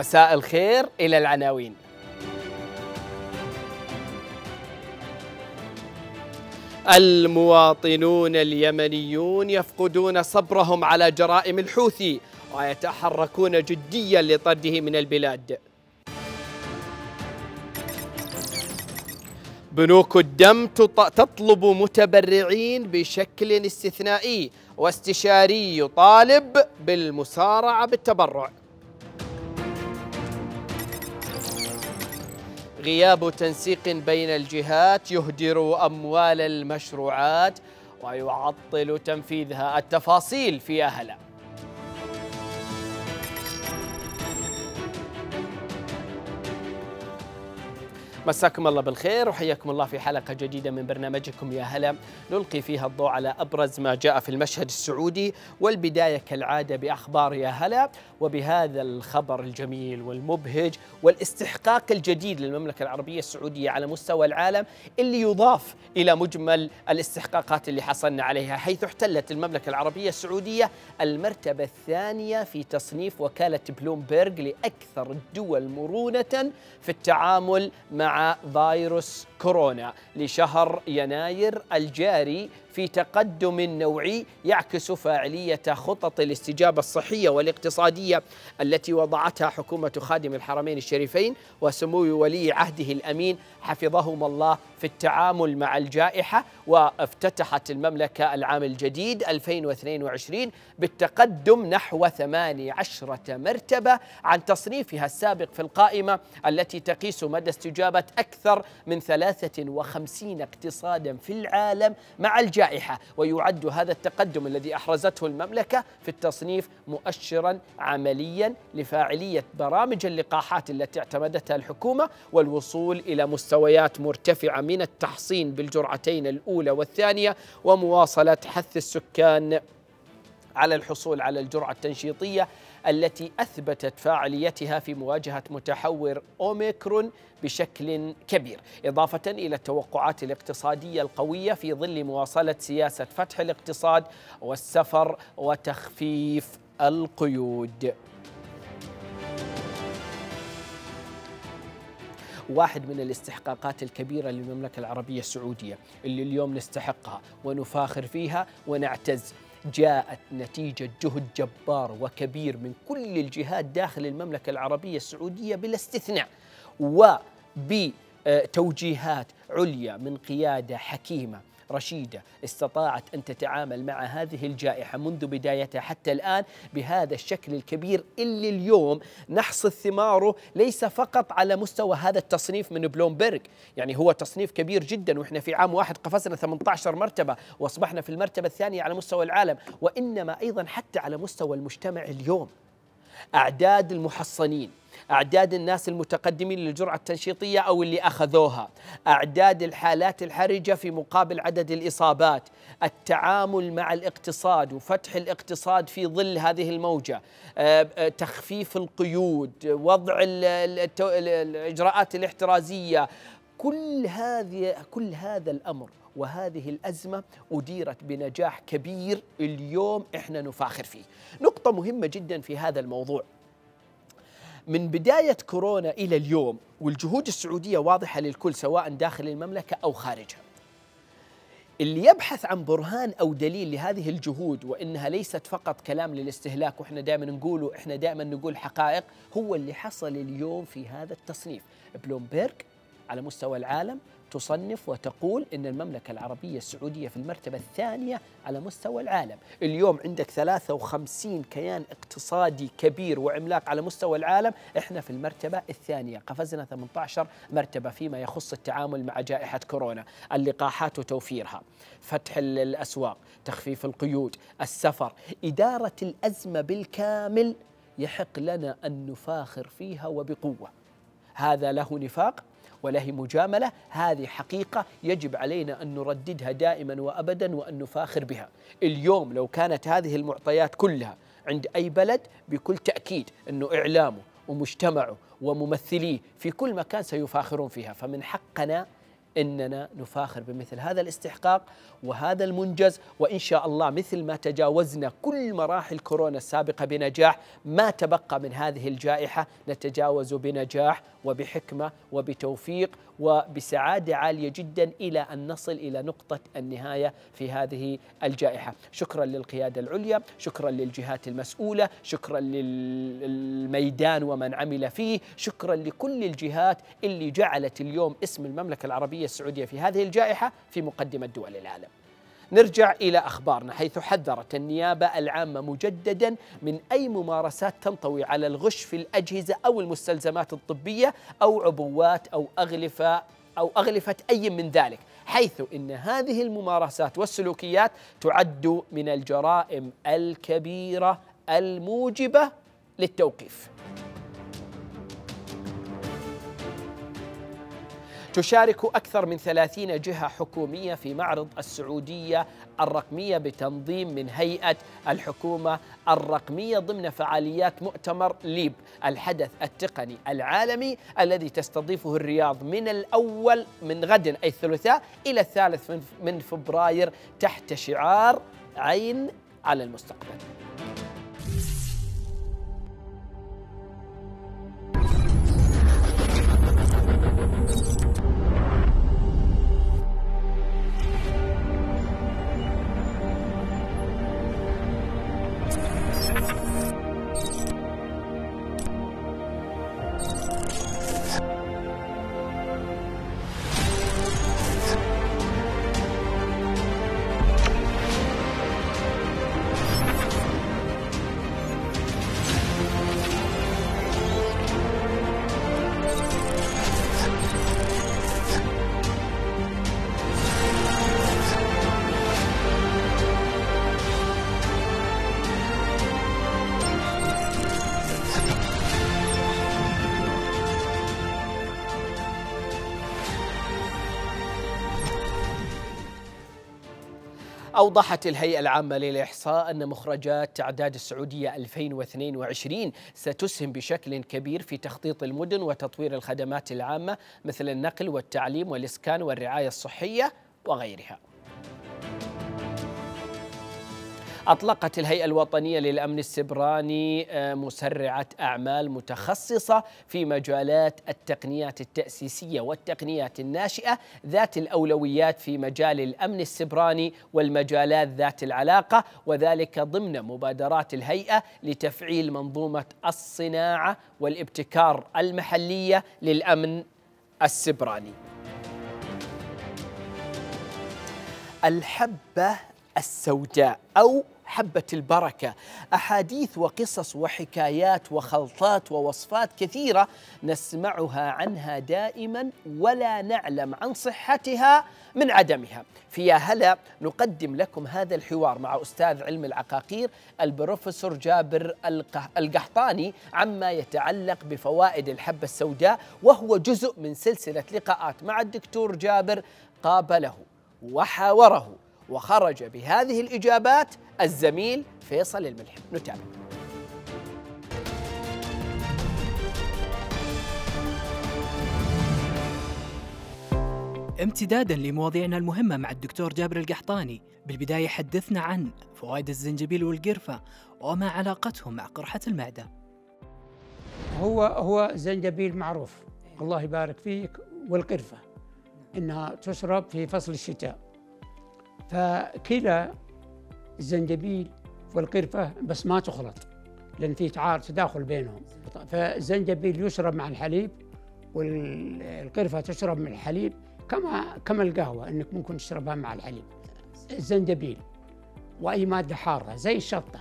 مساء الخير إلى العناوين المواطنون اليمنيون يفقدون صبرهم على جرائم الحوثي ويتحركون جديا لطرده من البلاد بنوك الدم تطلب متبرعين بشكل استثنائي واستشاري يطالب بالمسارعة بالتبرع غياب تنسيق بين الجهات يهدر أموال المشروعات ويعطل تنفيذها التفاصيل في أهلا مساكم الله بالخير وحياكم الله في حلقة جديدة من برنامجكم يا هلا نلقي فيها الضوء على أبرز ما جاء في المشهد السعودي والبداية كالعادة بأخبار يا هلا وبهذا الخبر الجميل والمبهج والاستحقاق الجديد للمملكة العربية السعودية على مستوى العالم اللي يضاف إلى مجمل الاستحقاقات اللي حصلنا عليها حيث احتلت المملكة العربية السعودية المرتبة الثانية في تصنيف وكالة بلومبرغ لأكثر الدول مرونة في التعامل مع مع فيروس كورونا لشهر يناير الجاري في تقدم نوعي يعكس فاعلية خطط الاستجابة الصحية والاقتصادية التي وضعتها حكومة خادم الحرمين الشريفين وسمو ولي عهده الأمين حفظهما الله في التعامل مع الجائحة وافتتحت المملكة العام الجديد 2022 بالتقدم نحو 18 مرتبة عن تصنيفها السابق في القائمة التي تقيس مدى استجابة أكثر من 53 اقتصادا في العالم مع الجائحة الجائحة ويعد هذا التقدم الذي أحرزته المملكة في التصنيف مؤشرا عمليا لفاعلية برامج اللقاحات التي اعتمدتها الحكومة والوصول إلى مستويات مرتفعة من التحصين بالجرعتين الأولى والثانية ومواصلة حث السكان على الحصول على الجرعة التنشيطية التي أثبتت فاعليتها في مواجهة متحور أوميكرون بشكل كبير إضافة إلى التوقعات الاقتصادية القوية في ظل مواصلة سياسة فتح الاقتصاد والسفر وتخفيف القيود واحد من الاستحقاقات الكبيرة للمملكة العربية السعودية اللي اليوم نستحقها ونفاخر فيها ونعتز جاءت نتيجة جهد جبار وكبير من كل الجهات داخل المملكة العربية السعودية بلا استثناء وبتوجيهات آه، عليا من قيادة حكيمة رشيدة استطاعت أن تتعامل مع هذه الجائحة منذ بدايتها حتى الآن بهذا الشكل الكبير اللي اليوم نحصد ثماره ليس فقط على مستوى هذا التصنيف من بلومبرج يعني هو تصنيف كبير جدا وإحنا في عام واحد قفزنا 18 مرتبة وأصبحنا في المرتبة الثانية على مستوى العالم وإنما أيضا حتى على مستوى المجتمع اليوم أعداد المحصنين أعداد الناس المتقدمين للجرعة التنشيطية أو اللي أخذوها أعداد الحالات الحرجة في مقابل عدد الإصابات التعامل مع الاقتصاد وفتح الاقتصاد في ظل هذه الموجة آه، آه، تخفيف القيود وضع الإجراءات الاحترازية كل هذه كل هذا الامر وهذه الازمه اديرت بنجاح كبير اليوم احنا نفاخر فيه. نقطه مهمه جدا في هذا الموضوع من بداية كورونا إلى اليوم والجهود السعودية واضحة للكل سواء داخل المملكة أو خارجها اللي يبحث عن برهان أو دليل لهذه الجهود وإنها ليست فقط كلام للاستهلاك وإحنا دائما نقوله إحنا دائما نقول حقائق هو اللي حصل اليوم في هذا التصنيف بلومبيرغ على مستوى العالم تصنف وتقول ان المملكه العربيه السعوديه في المرتبه الثانيه على مستوى العالم، اليوم عندك 53 كيان اقتصادي كبير وعملاق على مستوى العالم، احنا في المرتبه الثانيه، قفزنا 18 مرتبه فيما يخص التعامل مع جائحه كورونا، اللقاحات وتوفيرها، فتح الاسواق، تخفيف القيود، السفر، اداره الازمه بالكامل يحق لنا ان نفاخر فيها وبقوه. هذا له نفاق ولا هي مجاملة هذه حقيقة يجب علينا أن نرددها دائما وأبدا وأن نفاخر بها اليوم لو كانت هذه المعطيات كلها عند أي بلد بكل تأكيد أنه إعلامه ومجتمعه وممثليه في كل مكان سيفاخرون فيها فمن حقنا اننا نفاخر بمثل هذا الاستحقاق وهذا المنجز وان شاء الله مثل ما تجاوزنا كل مراحل كورونا السابقه بنجاح ما تبقى من هذه الجائحه نتجاوز بنجاح وبحكمه وبتوفيق وبسعاده عاليه جدا الى ان نصل الى نقطه النهايه في هذه الجائحه، شكرا للقياده العليا، شكرا للجهات المسؤوله، شكرا للميدان ومن عمل فيه، شكرا لكل الجهات اللي جعلت اليوم اسم المملكه العربيه الإدارية السعودية في هذه الجائحة في مقدمة دول العالم نرجع إلى أخبارنا حيث حذرت النيابة العامة مجددا من أي ممارسات تنطوي على الغش في الأجهزة أو المستلزمات الطبية أو عبوات أو أغلفة أو أغلفة أي من ذلك حيث إن هذه الممارسات والسلوكيات تعد من الجرائم الكبيرة الموجبة للتوقيف تشارك أكثر من ثلاثين جهة حكومية في معرض السعودية الرقمية بتنظيم من هيئة الحكومة الرقمية ضمن فعاليات مؤتمر ليب الحدث التقني العالمي الذي تستضيفه الرياض من الأول من غد أي الثلاثاء إلى الثالث من فبراير تحت شعار عين على المستقبل Thank you. أوضحت الهيئة العامة للإحصاء أن مخرجات تعداد السعودية 2022 ستسهم بشكل كبير في تخطيط المدن وتطوير الخدمات العامة مثل النقل والتعليم والإسكان والرعاية الصحية وغيرها أطلقت الهيئة الوطنية للأمن السبراني آه، مسرعة أعمال متخصصة في مجالات التقنيات التأسيسية والتقنيات الناشئة ذات الأولويات في مجال الأمن السبراني والمجالات ذات العلاقة وذلك ضمن مبادرات الهيئة لتفعيل منظومة الصناعة والابتكار المحلية للأمن السبراني الحبة السوداء أو حبة البركة أحاديث وقصص وحكايات وخلطات ووصفات كثيرة نسمعها عنها دائما ولا نعلم عن صحتها من عدمها في هلا نقدم لكم هذا الحوار مع أستاذ علم العقاقير البروفيسور جابر القحطاني عما يتعلق بفوائد الحبة السوداء وهو جزء من سلسلة لقاءات مع الدكتور جابر قابله وحاوره وخرج بهذه الإجابات الزميل فيصل الملح نتابع امتدادا لمواضيعنا المهمة مع الدكتور جابر القحطاني بالبداية حدثنا عن فوائد الزنجبيل والقرفة وما علاقتهم مع قرحة المعدة هو هو زنجبيل معروف الله يبارك فيك والقرفة إنها تشرب في فصل الشتاء فكلا الزنجبيل والقرفة بس ما تخلط لأن في تعار تداخل بينهم فالزنجبيل يشرب مع الحليب والقرفة تشرب مع الحليب كما كما القهوة أنك ممكن تشربها مع الحليب الزنجبيل وأي مادة حارة زي الشطة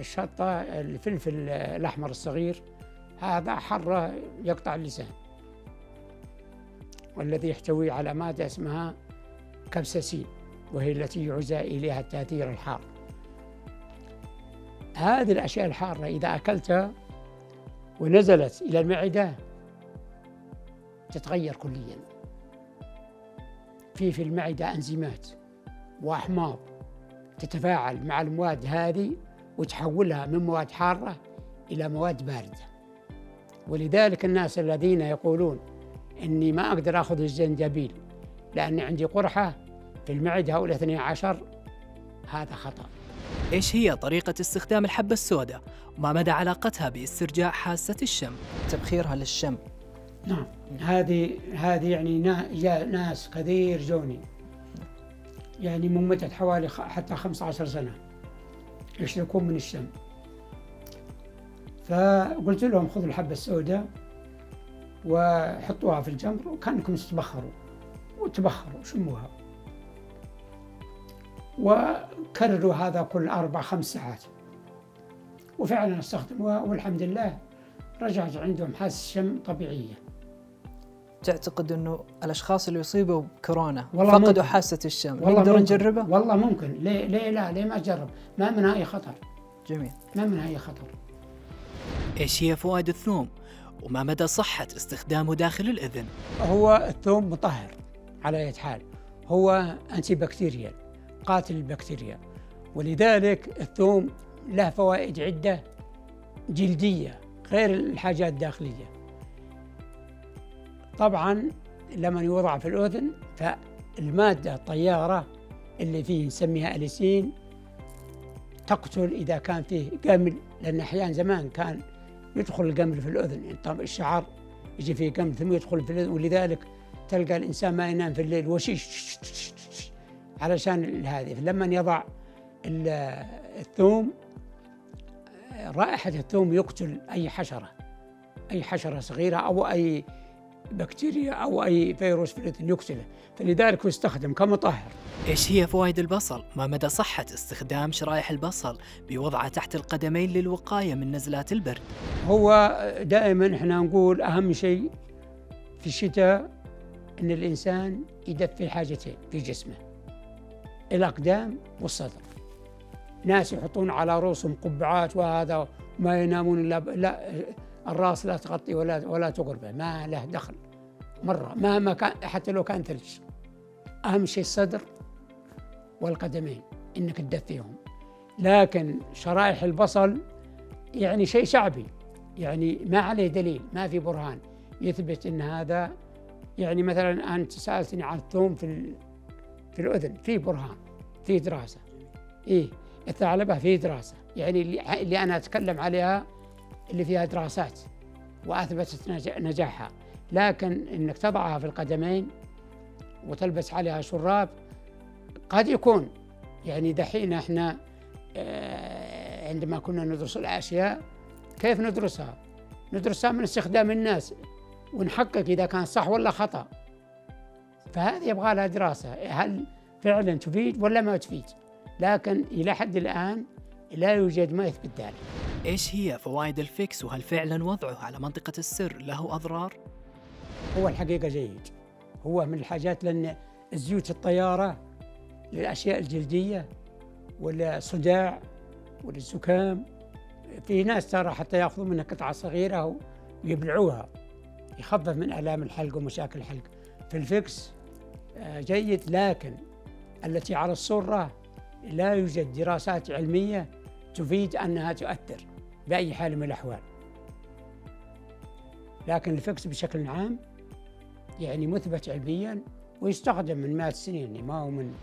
الشطة الفلفل الأحمر الصغير هذا حرة يقطع اللسان والذي يحتوي على مادة اسمها كبسسيل وهي التي يعزى إليها التأثير الحار هذه الأشياء الحارة إذا أكلتها ونزلت إلى المعدة تتغير كليا في في المعدة أنزيمات وأحماض تتفاعل مع المواد هذه وتحولها من مواد حارة إلى مواد باردة ولذلك الناس الذين يقولون إني ما أقدر أخذ الزنجبيل لأن عندي قرحة في أو هؤلاء 12 هذا خطأ إيش هي طريقة استخدام الحبة السوداء وما مدى علاقتها باسترجاع حاسة الشم؟ تبخيرها للشم نعم هذه هذه يعني ناس كثير جوني يعني من مدة حوالي حتى 15 سنة يشتكون من الشم فقلت لهم خذوا الحبة السوداء وحطوها في الجمر وكأنكم تتبخروا وتبخروا شموها وكرروا هذا كل أربع خمس ساعات وفعلا استخدموها والحمد لله رجعت عندهم حاسة شم طبيعية تعتقد أنه الأشخاص اللي يصيبوا بكورونا فقدوا حاسة الشم والله نقدر نجربه؟ والله ممكن ليه, ليه لا ليه ما أجرب ما منها أي خطر جميل ما منها أي خطر إيش هي فوائد الثوم؟ وما مدى صحة استخدامه داخل الإذن؟ هو الثوم مطهر على أي حال هو أنتي بكتيريا قاتل البكتيريا ولذلك الثوم له فوائد عدة جلدية غير الحاجات الداخلية طبعا لما يوضع في الأذن فالمادة الطيارة اللي فيه نسميها أليسين تقتل إذا كان فيه قمل لأن أحيانا زمان كان يدخل القمل في الأذن يعني الشعر يجي فيه قمل ثم يدخل في الأذن ولذلك تلقى الإنسان ما ينام في الليل وشيش علشان هذه فلما يضع الثوم رائحة الثوم يقتل أي حشرة أي حشرة صغيرة أو أي بكتيريا أو أي فيروس في الإذن يقتله فلذلك يستخدم كمطهر إيش هي فوائد البصل؟ ما مدى صحة استخدام شرايح البصل بوضعها تحت القدمين للوقاية من نزلات البرد؟ هو دائما احنا نقول أهم شيء في الشتاء أن الإنسان يدفي حاجتين في جسمه الأقدام والصدر ناس يحطون على رؤوسهم قبعات وهذا ما ينامون إلا لا الراس لا تغطي ولا ولا تقربه ما له دخل مرة مهما كان حتى لو كان ثلج أهم شيء الصدر والقدمين إنك تدفيهم لكن شرائح البصل يعني شيء شعبي يعني ما عليه دليل ما في برهان يثبت ان هذا يعني مثلا انت سالتني عن الثوم في في الاذن في برهان في دراسه ايه الثعلبه في دراسه يعني اللي, اللي انا اتكلم عليها اللي فيها دراسات واثبتت نجاحها لكن انك تضعها في القدمين وتلبس عليها شراب قد يكون يعني دحين احنا آه، عندما كنا ندرس الاشياء كيف ندرسها؟ ندرسها من استخدام الناس ونحقق اذا كان صح ولا خطا فهذه يبغى لها دراسه هل فعلا تفيد ولا ما تفيد لكن الى حد الان لا يوجد ما يثبت ذلك ايش هي فوائد الفيكس وهل فعلا وضعه على منطقه السر له اضرار هو الحقيقه جيد هو من الحاجات لان زيوت الطياره للاشياء الجلديه ولا صداع في ناس ترى حتى ياخذوا منها قطعه صغيره ويبلعوها يخفف من آلام الحلق ومشاكل الحلق في الفكس آه، جيد لكن التي على الصوره لا يوجد دراسات علمية تفيد أنها تؤثر بأي حال من الأحوال لكن الفكس بشكل عام يعني مثبت علميا ويستخدم من مئات السنين يعني ما هو من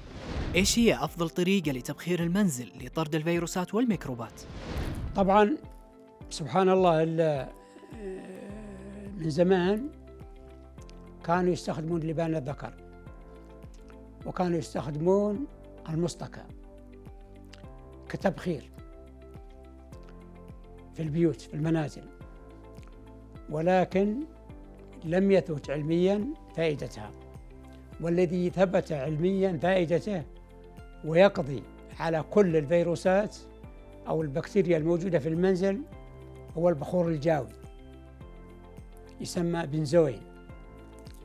ايش هي افضل طريقه لتبخير المنزل لطرد الفيروسات والميكروبات؟ طبعا سبحان الله من زمان كانوا يستخدمون لبان الذكر وكانوا يستخدمون المصطكى كتبخير في البيوت في المنازل ولكن لم يثبت علميا فائدتها والذي ثبت علميا فائدته ويقضي على كل الفيروسات أو البكتيريا الموجودة في المنزل هو البخور الجاوي يسمى بنزوين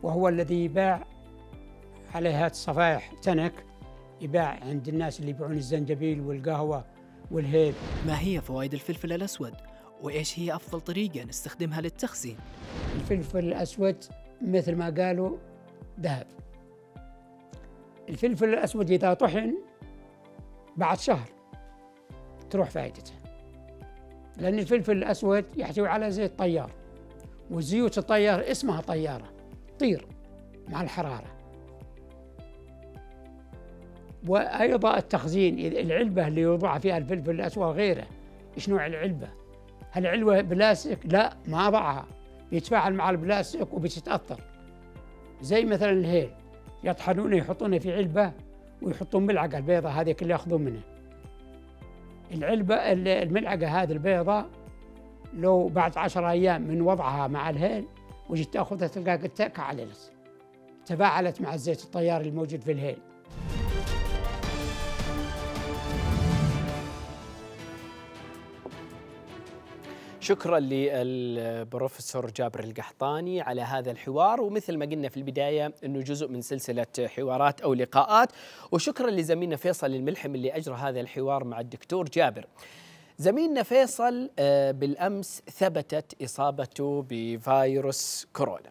وهو الذي يباع عليها هات الصفائح تنك يباع عند الناس اللي يبيعون الزنجبيل والقهوة والهيب ما هي فوائد الفلفل الأسود؟ وإيش هي أفضل طريقة نستخدمها للتخزين؟ الفلفل الأسود مثل ما قالوا ذهب الفلفل الأسود إذا طحن بعد شهر تروح فائدته لأن الفلفل الأسود يحتوي على زيت طيار وزيوت الطيارة اسمها طيارة تطير مع الحرارة وأيضا التخزين العلبة اللي يوضعها فيها الفلفل الأسود وغيره إيش نوع العلبة هل علبة بلاستيك لا ما ضعها بيتفاعل مع البلاستيك وبتتأثر زي مثلا الهيل يطحنونه يحطونه في علبة ويحطون ملعقة البيضة هذه اللي ياخذون منه العلبة الملعقة هذه البيضة لو بعد عشر أيام من وضعها مع الهيل وجيت تأخذها تلقاها قد تكعللت تفاعلت مع الزيت الطيار الموجود في الهيل شكرا للبروفيسور جابر القحطاني على هذا الحوار ومثل ما قلنا في البدايه انه جزء من سلسله حوارات او لقاءات وشكرا لزميلنا فيصل الملحم اللي اجرى هذا الحوار مع الدكتور جابر. زميلنا فيصل آه، بالأمس ثبتت إصابته بفيروس كورونا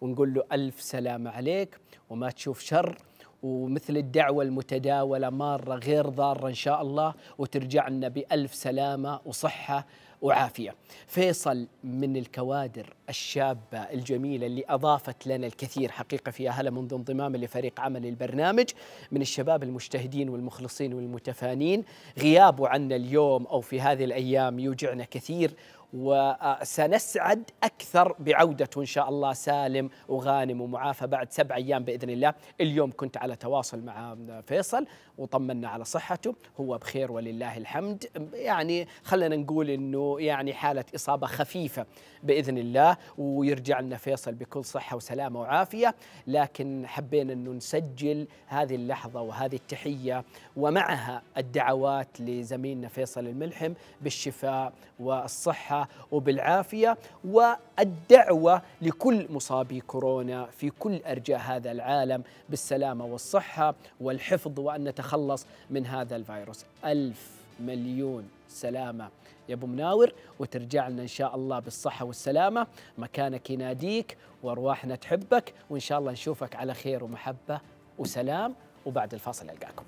ونقول له ألف سلامة عليك وما تشوف شر ومثل الدعوة المتداولة مارة غير ضارة إن شاء الله وترجع لنا بألف سلامة وصحة وعافيه. فيصل من الكوادر الشابه الجميله اللي اضافت لنا الكثير حقيقه في اهلا منذ انضمام لفريق عمل البرنامج من الشباب المجتهدين والمخلصين والمتفانين، غيابه عنا اليوم او في هذه الايام يوجعنا كثير وسنسعد أكثر بعودة إن شاء الله سالم وغانم ومعافى بعد سبع أيام بإذن الله اليوم كنت على تواصل مع فيصل وطمنا على صحته هو بخير ولله الحمد يعني خلينا نقول أنه يعني حالة إصابة خفيفة بإذن الله ويرجع لنا فيصل بكل صحة وسلامة وعافية لكن حبينا أنه نسجل هذه اللحظة وهذه التحية ومعها الدعوات لزميلنا فيصل الملحم بالشفاء والصحة وبالعافية والدعوة لكل مصابي كورونا في كل أرجاء هذا العالم بالسلامة والصحة والحفظ وأن نتخلص من هذا الفيروس ألف مليون سلامة يا أبو مناور وترجع لنا إن شاء الله بالصحة والسلامة مكانك يناديك وأرواحنا تحبك وإن شاء الله نشوفك على خير ومحبة وسلام وبعد الفاصل ألقاكم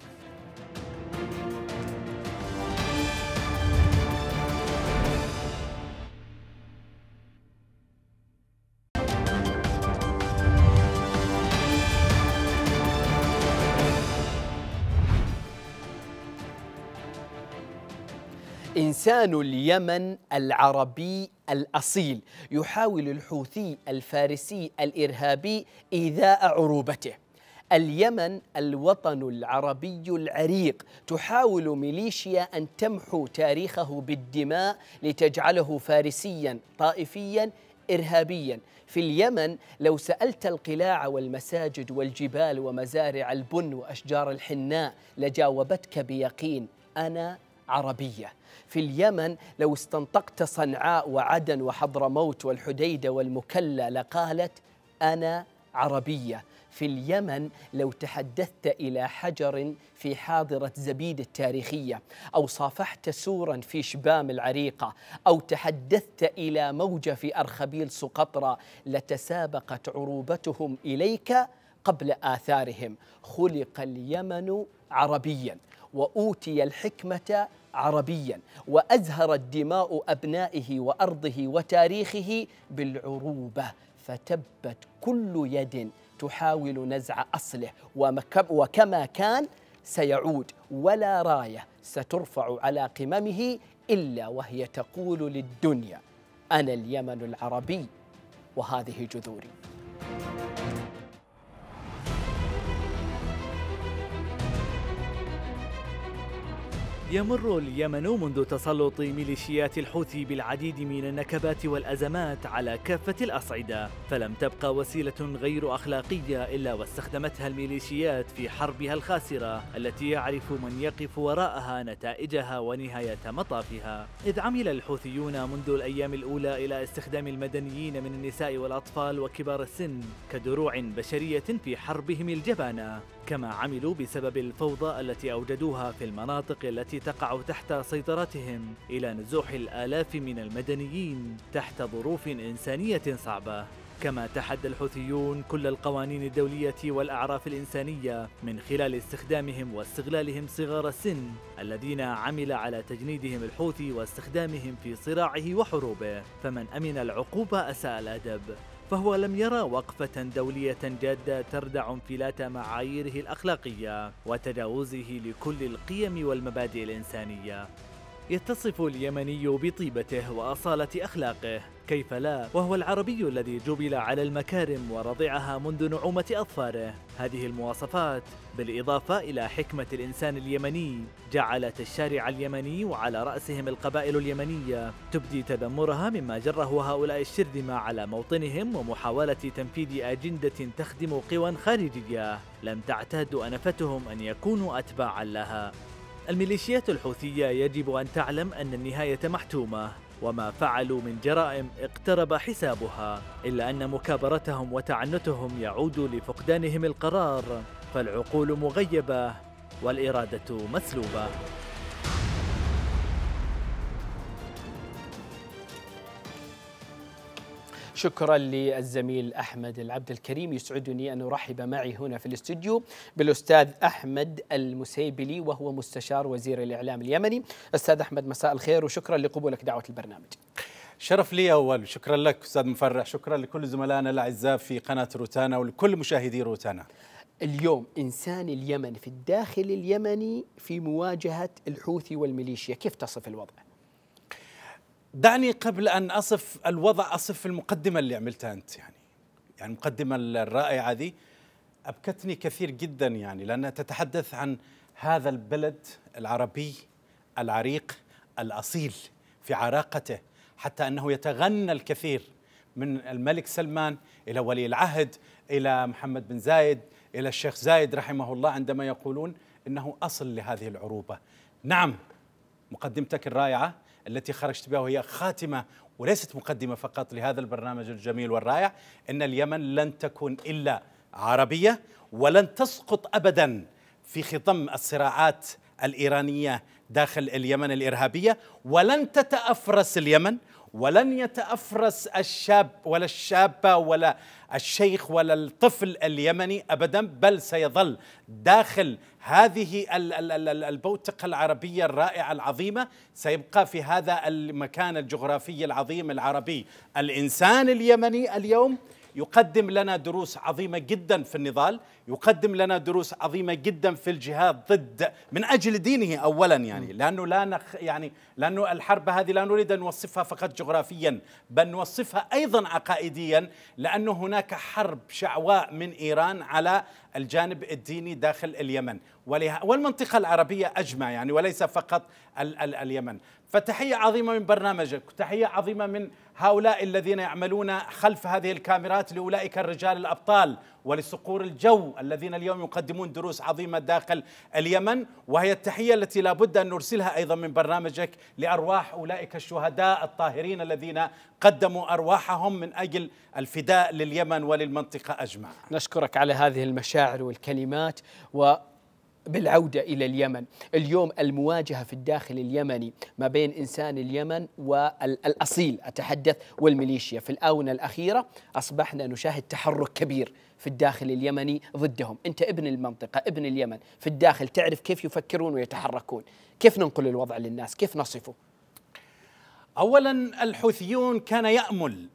إنسان اليمن العربي الأصيل يحاول الحوثي الفارسي الإرهابي إيذاء عروبته اليمن الوطن العربي العريق تحاول ميليشيا أن تمحو تاريخه بالدماء لتجعله فارسيا طائفيا إرهابيا في اليمن لو سألت القلاع والمساجد والجبال ومزارع البن وأشجار الحناء لجاوبتك بيقين أنا عربية في اليمن لو استنطقت صنعاء وعدن وحضرموت والحديدة والمكلة لقالت أنا عربية في اليمن لو تحدثت إلى حجر في حاضرة زبيد التاريخية أو صافحت سورا في شبام العريقة أو تحدثت إلى موجة في أرخبيل سقطرى لتسابقت عروبتهم إليك قبل آثارهم خلق اليمن عربيا وأوتي الحكمة عربيا وأزهرت دماء أبنائه وأرضه وتاريخه بالعروبة فتبت كل يد تحاول نزع أصله وكما كان سيعود ولا راية سترفع على قممه إلا وهي تقول للدنيا أنا اليمن العربي وهذه جذوري يمر اليمن منذ تسلط ميليشيات الحوثي بالعديد من النكبات والأزمات على كافة الأصعدة فلم تبقى وسيلة غير أخلاقية إلا واستخدمتها الميليشيات في حربها الخاسرة التي يعرف من يقف وراءها نتائجها ونهاية مطافها إذ عمل الحوثيون منذ الأيام الأولى إلى استخدام المدنيين من النساء والأطفال وكبار السن كدروع بشرية في حربهم الجبانة كما عملوا بسبب الفوضى التي أوجدوها في المناطق التي تقع تحت سيطرتهم إلى نزوح الآلاف من المدنيين تحت ظروف إنسانية صعبة كما تحدى الحوثيون كل القوانين الدولية والأعراف الإنسانية من خلال استخدامهم واستغلالهم صغار السن الذين عمل على تجنيدهم الحوثي واستخدامهم في صراعه وحروبه فمن أمن العقوبة أساء الأدب فهو لم يرى وقفة دولية جادة تردع انفلات معاييره الأخلاقية وتجاوزه لكل القيم والمبادئ الإنسانية. يتصف اليمني بطيبته وأصالة أخلاقه كيف لا وهو العربي الذي جبل على المكارم ورضعها منذ نعومة أظفاره هذه المواصفات بالإضافة إلى حكمة الإنسان اليمني جعلت الشارع اليمني وعلى رأسهم القبائل اليمنية تبدي تذمرها مما جره هؤلاء الشرذمة على موطنهم ومحاولة تنفيذ أجندة تخدم قوى خارجية لم تعتاد أنفتهم أن يكونوا أتباعا لها الميليشيات الحوثية يجب أن تعلم أن النهاية محتومة وما فعلوا من جرائم اقترب حسابها إلا أن مكابرتهم وتعنتهم يعود لفقدانهم القرار فالعقول مغيبة والإرادة مسلوبة شكرا للزميل أحمد العبد الكريم يسعدني أن أرحب معي هنا في الاستديو بالأستاذ أحمد المسيبلي وهو مستشار وزير الإعلام اليمني أستاذ أحمد مساء الخير وشكرا لقبولك دعوة البرنامج شرف لي أول شكرا لك أستاذ مفرح شكرا لكل زملائنا الأعزاء في قناة روتانا ولكل مشاهدي روتانا اليوم إنسان اليمن في الداخل اليمني في مواجهة الحوثي والميليشيا كيف تصف الوضع؟ دعني قبل ان اصف الوضع اصف المقدمه اللي عملتها انت يعني يعني المقدمه الرائعه ذي ابكتني كثير جدا يعني لانها تتحدث عن هذا البلد العربي العريق الاصيل في عراقته حتى انه يتغنى الكثير من الملك سلمان الى ولي العهد الى محمد بن زايد الى الشيخ زايد رحمه الله عندما يقولون انه اصل لهذه العروبه. نعم مقدمتك الرائعه التي خرجت بها وهي خاتمة وليست مقدمة فقط لهذا البرنامج الجميل والرائع أن اليمن لن تكون إلا عربية ولن تسقط أبدا في خضم الصراعات الإيرانية داخل اليمن الإرهابية ولن تتأفرس اليمن ولن يتأفرس الشاب ولا الشابة ولا الشيخ ولا الطفل اليمني أبدا بل سيظل داخل هذه البوتقة العربية الرائعة العظيمة سيبقى في هذا المكان الجغرافي العظيم العربي الإنسان اليمني اليوم يقدم لنا دروس عظيمة جدا في النضال يقدم لنا دروس عظيمة جدا في الجهاد ضد من أجل دينه أولا يعني لأنه لا نخ يعني لأنه الحرب هذه لا نريد أن نوصفها فقط جغرافيا بل نوصفها أيضا عقائديا لأنه هناك حرب شعواء من إيران على الجانب الديني داخل اليمن والمنطقة العربية أجمع يعني وليس فقط ال ال اليمن فتحية عظيمة من برنامجك تحية عظيمة من هؤلاء الذين يعملون خلف هذه الكاميرات لأولئك الرجال الأبطال ولصقور الجو الذين اليوم يقدمون دروس عظيمة داخل اليمن وهي التحية التي لابد أن نرسلها أيضا من برنامجك لأرواح أولئك الشهداء الطاهرين الذين قدموا أرواحهم من أجل الفداء لليمن وللمنطقة أجمع نشكرك على هذه المشاعر والكلمات و بالعودة إلى اليمن اليوم المواجهة في الداخل اليمني ما بين إنسان اليمن والأصيل أتحدث والميليشيا في الآونة الأخيرة أصبحنا نشاهد تحرك كبير في الداخل اليمني ضدهم أنت ابن المنطقة ابن اليمن في الداخل تعرف كيف يفكرون ويتحركون كيف ننقل الوضع للناس كيف نصفه أولا الحوثيون كان يأمل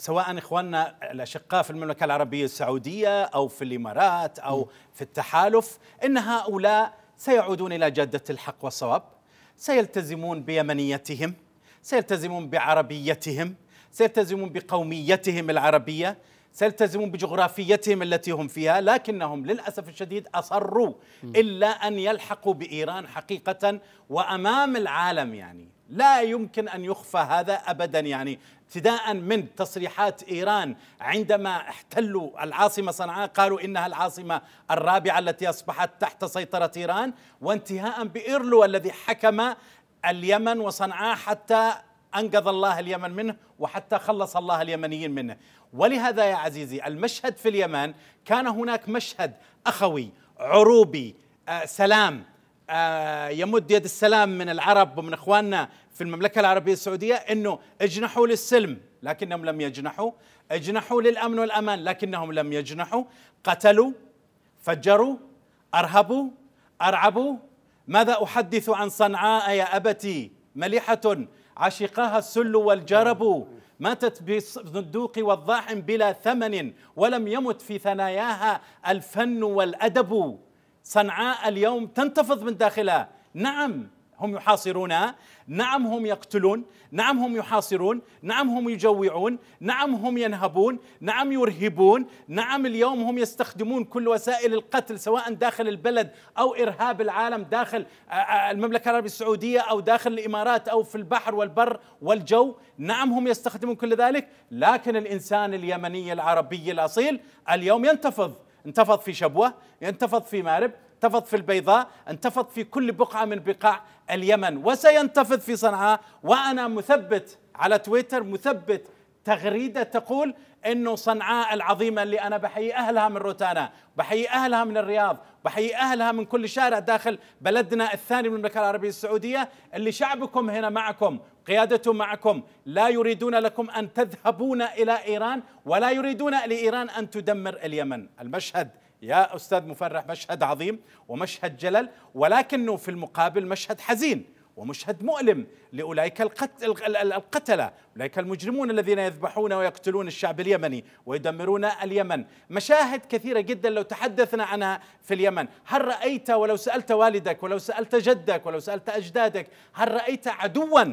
سواء اخواننا الاشقاء في المملكه العربيه السعوديه او في الامارات او م. في التحالف ان هؤلاء سيعودون الى جاده الحق والصواب سيلتزمون بيمنيتهم سيلتزمون بعربيتهم سيلتزمون بقوميتهم العربيه سيلتزمون بجغرافيتهم التي هم فيها لكنهم للأسف الشديد أصروا إلا أن يلحقوا بإيران حقيقة وأمام العالم يعني لا يمكن أن يخفى هذا أبدا يعني ابتداء من تصريحات ايران عندما احتلوا العاصمه صنعاء قالوا انها العاصمه الرابعه التي اصبحت تحت سيطره ايران وانتهاء بايرلو الذي حكم اليمن وصنعاء حتى انقذ الله اليمن منه وحتى خلص الله اليمنيين منه ولهذا يا عزيزي المشهد في اليمن كان هناك مشهد اخوي عروبي آه سلام آه يمد يد السلام من العرب ومن اخواننا في المملكة العربية السعودية أنه اجنحوا للسلم لكنهم لم يجنحوا اجنحوا للأمن والأمان لكنهم لم يجنحوا قتلوا فجروا أرهبوا أرعبوا ماذا أحدث عن صنعاء يا أبتي مليحه عشقاها السل والجرب ماتت بالصندوق والضاح بلا ثمن ولم يمت في ثناياها الفن والأدب صنعاء اليوم تنتفض من داخلها نعم هم يحاصرون نعم هم يقتلون نعم هم يحاصرون نعم هم يجوعون نعم هم ينهبون نعم يرهبون نعم اليوم هم يستخدمون كل وسائل القتل سواء داخل البلد أو إرهاب العالم داخل آه، آه، المملكة العربية السعودية أو داخل الإمارات أو في البحر والبر والجو نعم هم يستخدمون كل ذلك لكن الإنسان اليمني العربي الأصيل اليوم ينتفض انتفض في شبوة ينتفض في مارب انتفض في البيضاء انتفض في كل بقعة من بقاع اليمن وسينتفض في صنعاء وأنا مثبت على تويتر مثبت تغريدة تقول أنه صنعاء العظيمة اللي أنا بحيي أهلها من روتانا بحيي أهلها من الرياض بحيي أهلها من كل شارع داخل بلدنا الثاني من المملكة العربية السعودية اللي شعبكم هنا معكم قيادته معكم لا يريدون لكم أن تذهبون إلى إيران ولا يريدون لإيران أن تدمر اليمن المشهد يا أستاذ مفرح مشهد عظيم ومشهد جلل ولكنه في المقابل مشهد حزين ومشهد مؤلم لأولئك القتلة أولئك المجرمون الذين يذبحون ويقتلون الشعب اليمني ويدمرون اليمن مشاهد كثيرة جدا لو تحدثنا عنها في اليمن هل رأيت ولو سألت والدك ولو سألت جدك ولو سألت أجدادك هل رأيت عدوا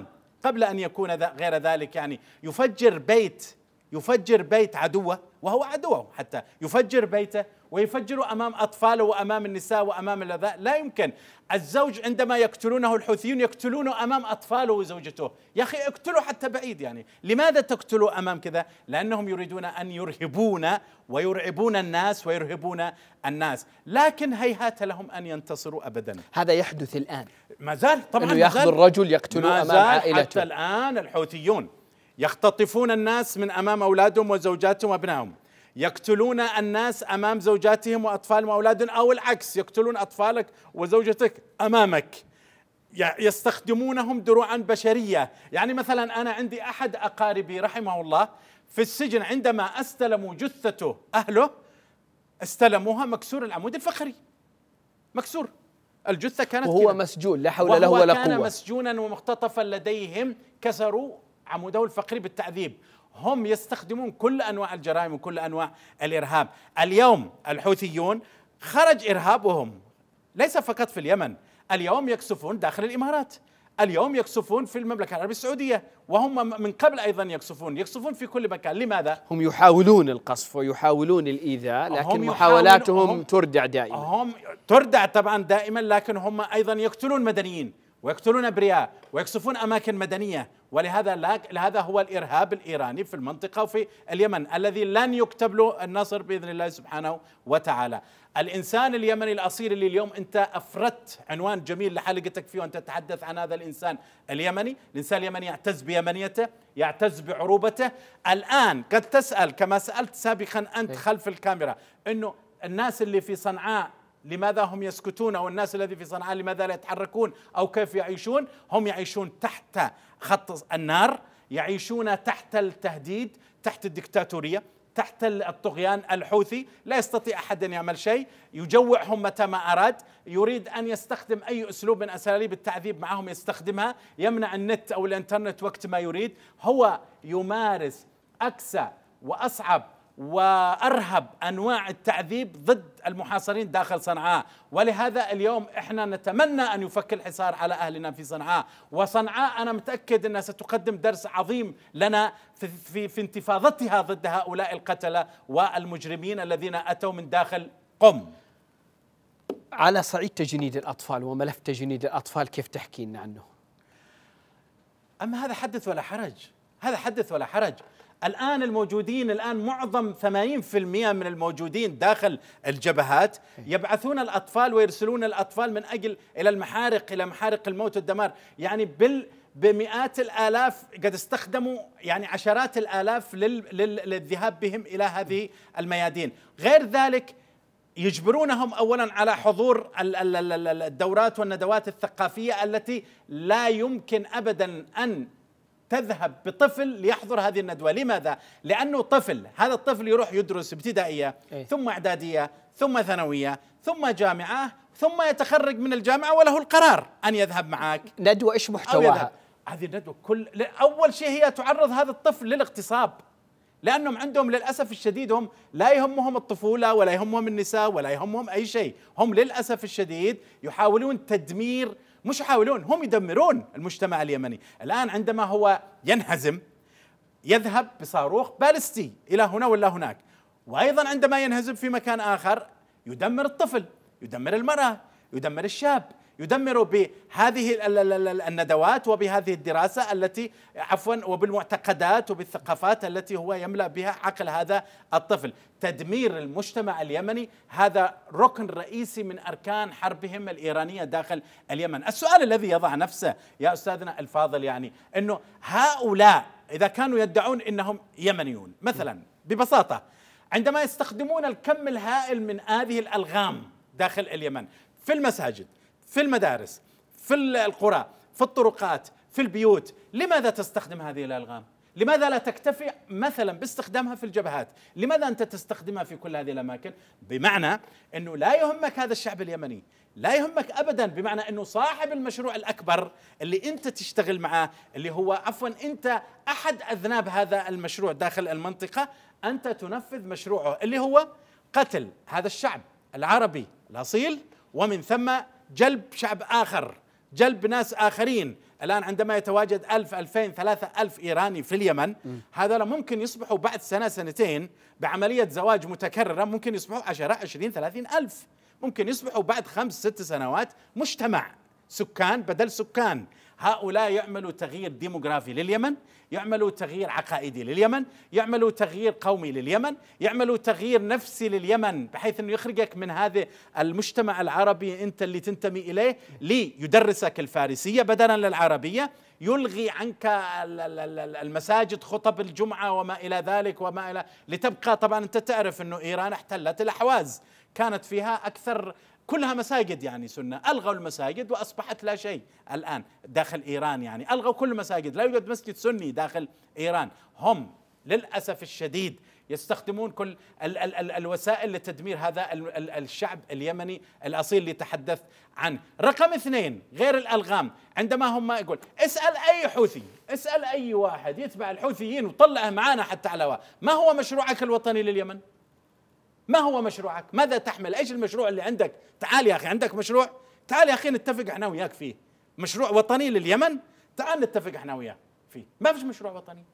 قبل أن يكون غير ذلك يعني يفجر بيت يفجر بيت عدوه وهو عدوه حتى يفجر بيته ويفجروا أمام أطفاله وأمام النساء وأمام الأذى لا يمكن الزوج عندما يقتلونه الحوثيون يقتلونه أمام أطفاله وزوجته يا أخي اقتلوا حتى بعيد يعني لماذا تقتلوا أمام كذا لأنهم يريدون أن يرهبون ويرعبون الناس ويرهبون الناس لكن هيهات لهم أن ينتصروا أبدا هذا يحدث الآن ما زال طبعا أنه يأخذ الرجل يقتله أمام عائلته حتى الآن الحوثيون يختطفون الناس من أمام أولادهم وزوجاتهم وأبنائهم يقتلون الناس امام زوجاتهم واطفالهم واولادهم او العكس يقتلون اطفالك وزوجتك امامك يستخدمونهم دروعا بشريه يعني مثلا انا عندي احد اقاربي رحمه الله في السجن عندما استلموا جثته اهله استلموها مكسور العمود الفقري مكسور الجثه كانت وهو كده. مسجون لا حول له ولا قوه كان مسجونا ومختطفا لديهم كسروا عموده الفقري بالتعذيب هم يستخدمون كل انواع الجرائم وكل انواع الارهاب اليوم الحوثيون خرج ارهابهم ليس فقط في اليمن اليوم يكسفون داخل الامارات اليوم يكسفون في المملكة العربية السعودية وهم من قبل أيضا يكسفون يكسفون في كل مكان لماذا؟ هم يحاولون القصف ويحاولون الإيذاء لكن محاولاتهم هم تردع دائما هم تردع طبعا دائما لكن هم أيضا يقتلون مدنيين ويقتلون ابرياء ويكسفون اماكن مدنيه ولهذا هذا هو الارهاب الايراني في المنطقه وفي اليمن الذي لن يكتب له النصر باذن الله سبحانه وتعالى. الانسان اليمني الاصيل اللي اليوم انت افردت عنوان جميل لحلقتك فيه وانت تتحدث عن هذا الانسان اليمني، الانسان اليمني يعتز بيمنيته، يعتز بعروبته، الان قد تسال كما سالت سابقا انت إيه. خلف الكاميرا انه الناس اللي في صنعاء لماذا هم يسكتون أو الناس الذي في صنعاء لماذا لا يتحركون أو كيف يعيشون هم يعيشون تحت خط النار يعيشون تحت التهديد تحت الدكتاتورية تحت الطغيان الحوثي لا يستطيع أحد أن يعمل شيء يجوعهم متى ما أراد يريد أن يستخدم أي أسلوب من أساليب التعذيب معهم يستخدمها يمنع النت أو الإنترنت وقت ما يريد هو يمارس أكسى وأصعب وارهب انواع التعذيب ضد المحاصرين داخل صنعاء، ولهذا اليوم احنا نتمنى ان يفك الحصار على اهلنا في صنعاء، وصنعاء انا متاكد انها ستقدم درس عظيم لنا في في, في انتفاضتها ضد هؤلاء القتله والمجرمين الذين اتوا من داخل قم. على صعيد تجنيد الاطفال وملف تجنيد الاطفال كيف تحكي لنا عنه؟ اما هذا حدث ولا حرج، هذا حدث ولا حرج. الآن الموجودين الآن معظم 80% من الموجودين داخل الجبهات يبعثون الأطفال ويرسلون الأطفال من أجل إلى المحارق إلى محارق الموت والدمار يعني بال بمئات الالاف قد استخدموا يعني عشرات الالاف للذهاب بهم الى هذه الميادين، غير ذلك يجبرونهم اولا على حضور الدورات والندوات الثقافيه التي لا يمكن ابدا ان تذهب بطفل ليحضر هذه الندوة لماذا؟ لأنه طفل هذا الطفل يروح يدرس ابتدائية إيه؟ ثم إعدادية ثم ثانوية ثم جامعة ثم يتخرج من الجامعة وله القرار أن يذهب معك ندوة إيش محتواها؟ هذه الندوة كل أول شيء هي تعرض هذا الطفل للاغتصاب لأنهم عندهم للأسف الشديد هم لا يهمهم الطفولة ولا يهمهم النساء ولا يهمهم أي شيء هم للأسف الشديد يحاولون تدمير مش يحاولون هم يدمرون المجتمع اليمني الآن عندما هو ينهزم يذهب بصاروخ بالستي إلى هنا ولا هناك وأيضا عندما ينهزم في مكان آخر يدمر الطفل يدمر المرأة يدمر الشاب يدمر بهذه الندوات وبهذه الدراسة التي عفوا وبالمعتقدات وبالثقافات التي هو يملأ بها عقل هذا الطفل تدمير المجتمع اليمني هذا ركن رئيسي من أركان حربهم الإيرانية داخل اليمن السؤال الذي يضع نفسه يا أستاذنا الفاضل يعني أنه هؤلاء إذا كانوا يدعون أنهم يمنيون مثلا ببساطة عندما يستخدمون الكم الهائل من هذه الألغام داخل اليمن في المساجد في المدارس في القرى في الطرقات في البيوت لماذا تستخدم هذه الألغام؟ لماذا لا تكتفي مثلا باستخدامها في الجبهات؟ لماذا انت تستخدمها في كل هذه الاماكن؟ بمعنى انه لا يهمك هذا الشعب اليمني، لا يهمك ابدا بمعنى انه صاحب المشروع الاكبر اللي انت تشتغل معاه اللي هو عفوا انت احد اذناب هذا المشروع داخل المنطقه، انت تنفذ مشروعه اللي هو قتل هذا الشعب العربي الاصيل ومن ثم جلب شعب آخر جلب ناس آخرين الآن عندما يتواجد ألف ألفين ثلاثة ألف إيراني في اليمن هذا ممكن يصبحوا بعد سنة سنتين بعملية زواج متكررة ممكن يصبحوا عشرة عشرين ثلاثين ألف ممكن يصبحوا بعد خمس ست سنوات مجتمع سكان بدل سكان هؤلاء يعملوا تغيير ديموغرافي لليمن يعملوا تغيير عقائدي لليمن يعملوا تغيير قومي لليمن يعملوا تغيير نفسي لليمن بحيث أنه يخرجك من هذا المجتمع العربي أنت اللي تنتمي إليه ليدرسك الفارسية بدلا للعربية يلغي عنك المساجد خطب الجمعة وما إلى ذلك وما إلى لتبقى طبعا أنت تعرف أنه إيران احتلت الأحواز كانت فيها أكثر كلها مساجد يعني سنة ألغوا المساجد وأصبحت لا شيء الآن داخل إيران يعني ألغوا كل المساجد لا يوجد مسجد سني داخل إيران هم للأسف الشديد يستخدمون كل ال ال ال الوسائل لتدمير هذا ال ال الشعب اليمني الأصيل اللي تحدثت عنه رقم اثنين غير الألغام عندما هم يقول اسأل أي حوثي اسأل أي واحد يتبع الحوثيين وطلعه معانا حتى على ما هو مشروعك الوطني لليمن؟ ما هو مشروعك ماذا تحمل ايش المشروع اللي عندك تعال يا اخي عندك مشروع تعال يا اخي نتفق احنا وياك فيه مشروع وطني لليمن تعال نتفق احنا وياك فيه ما فيش مشروع وطني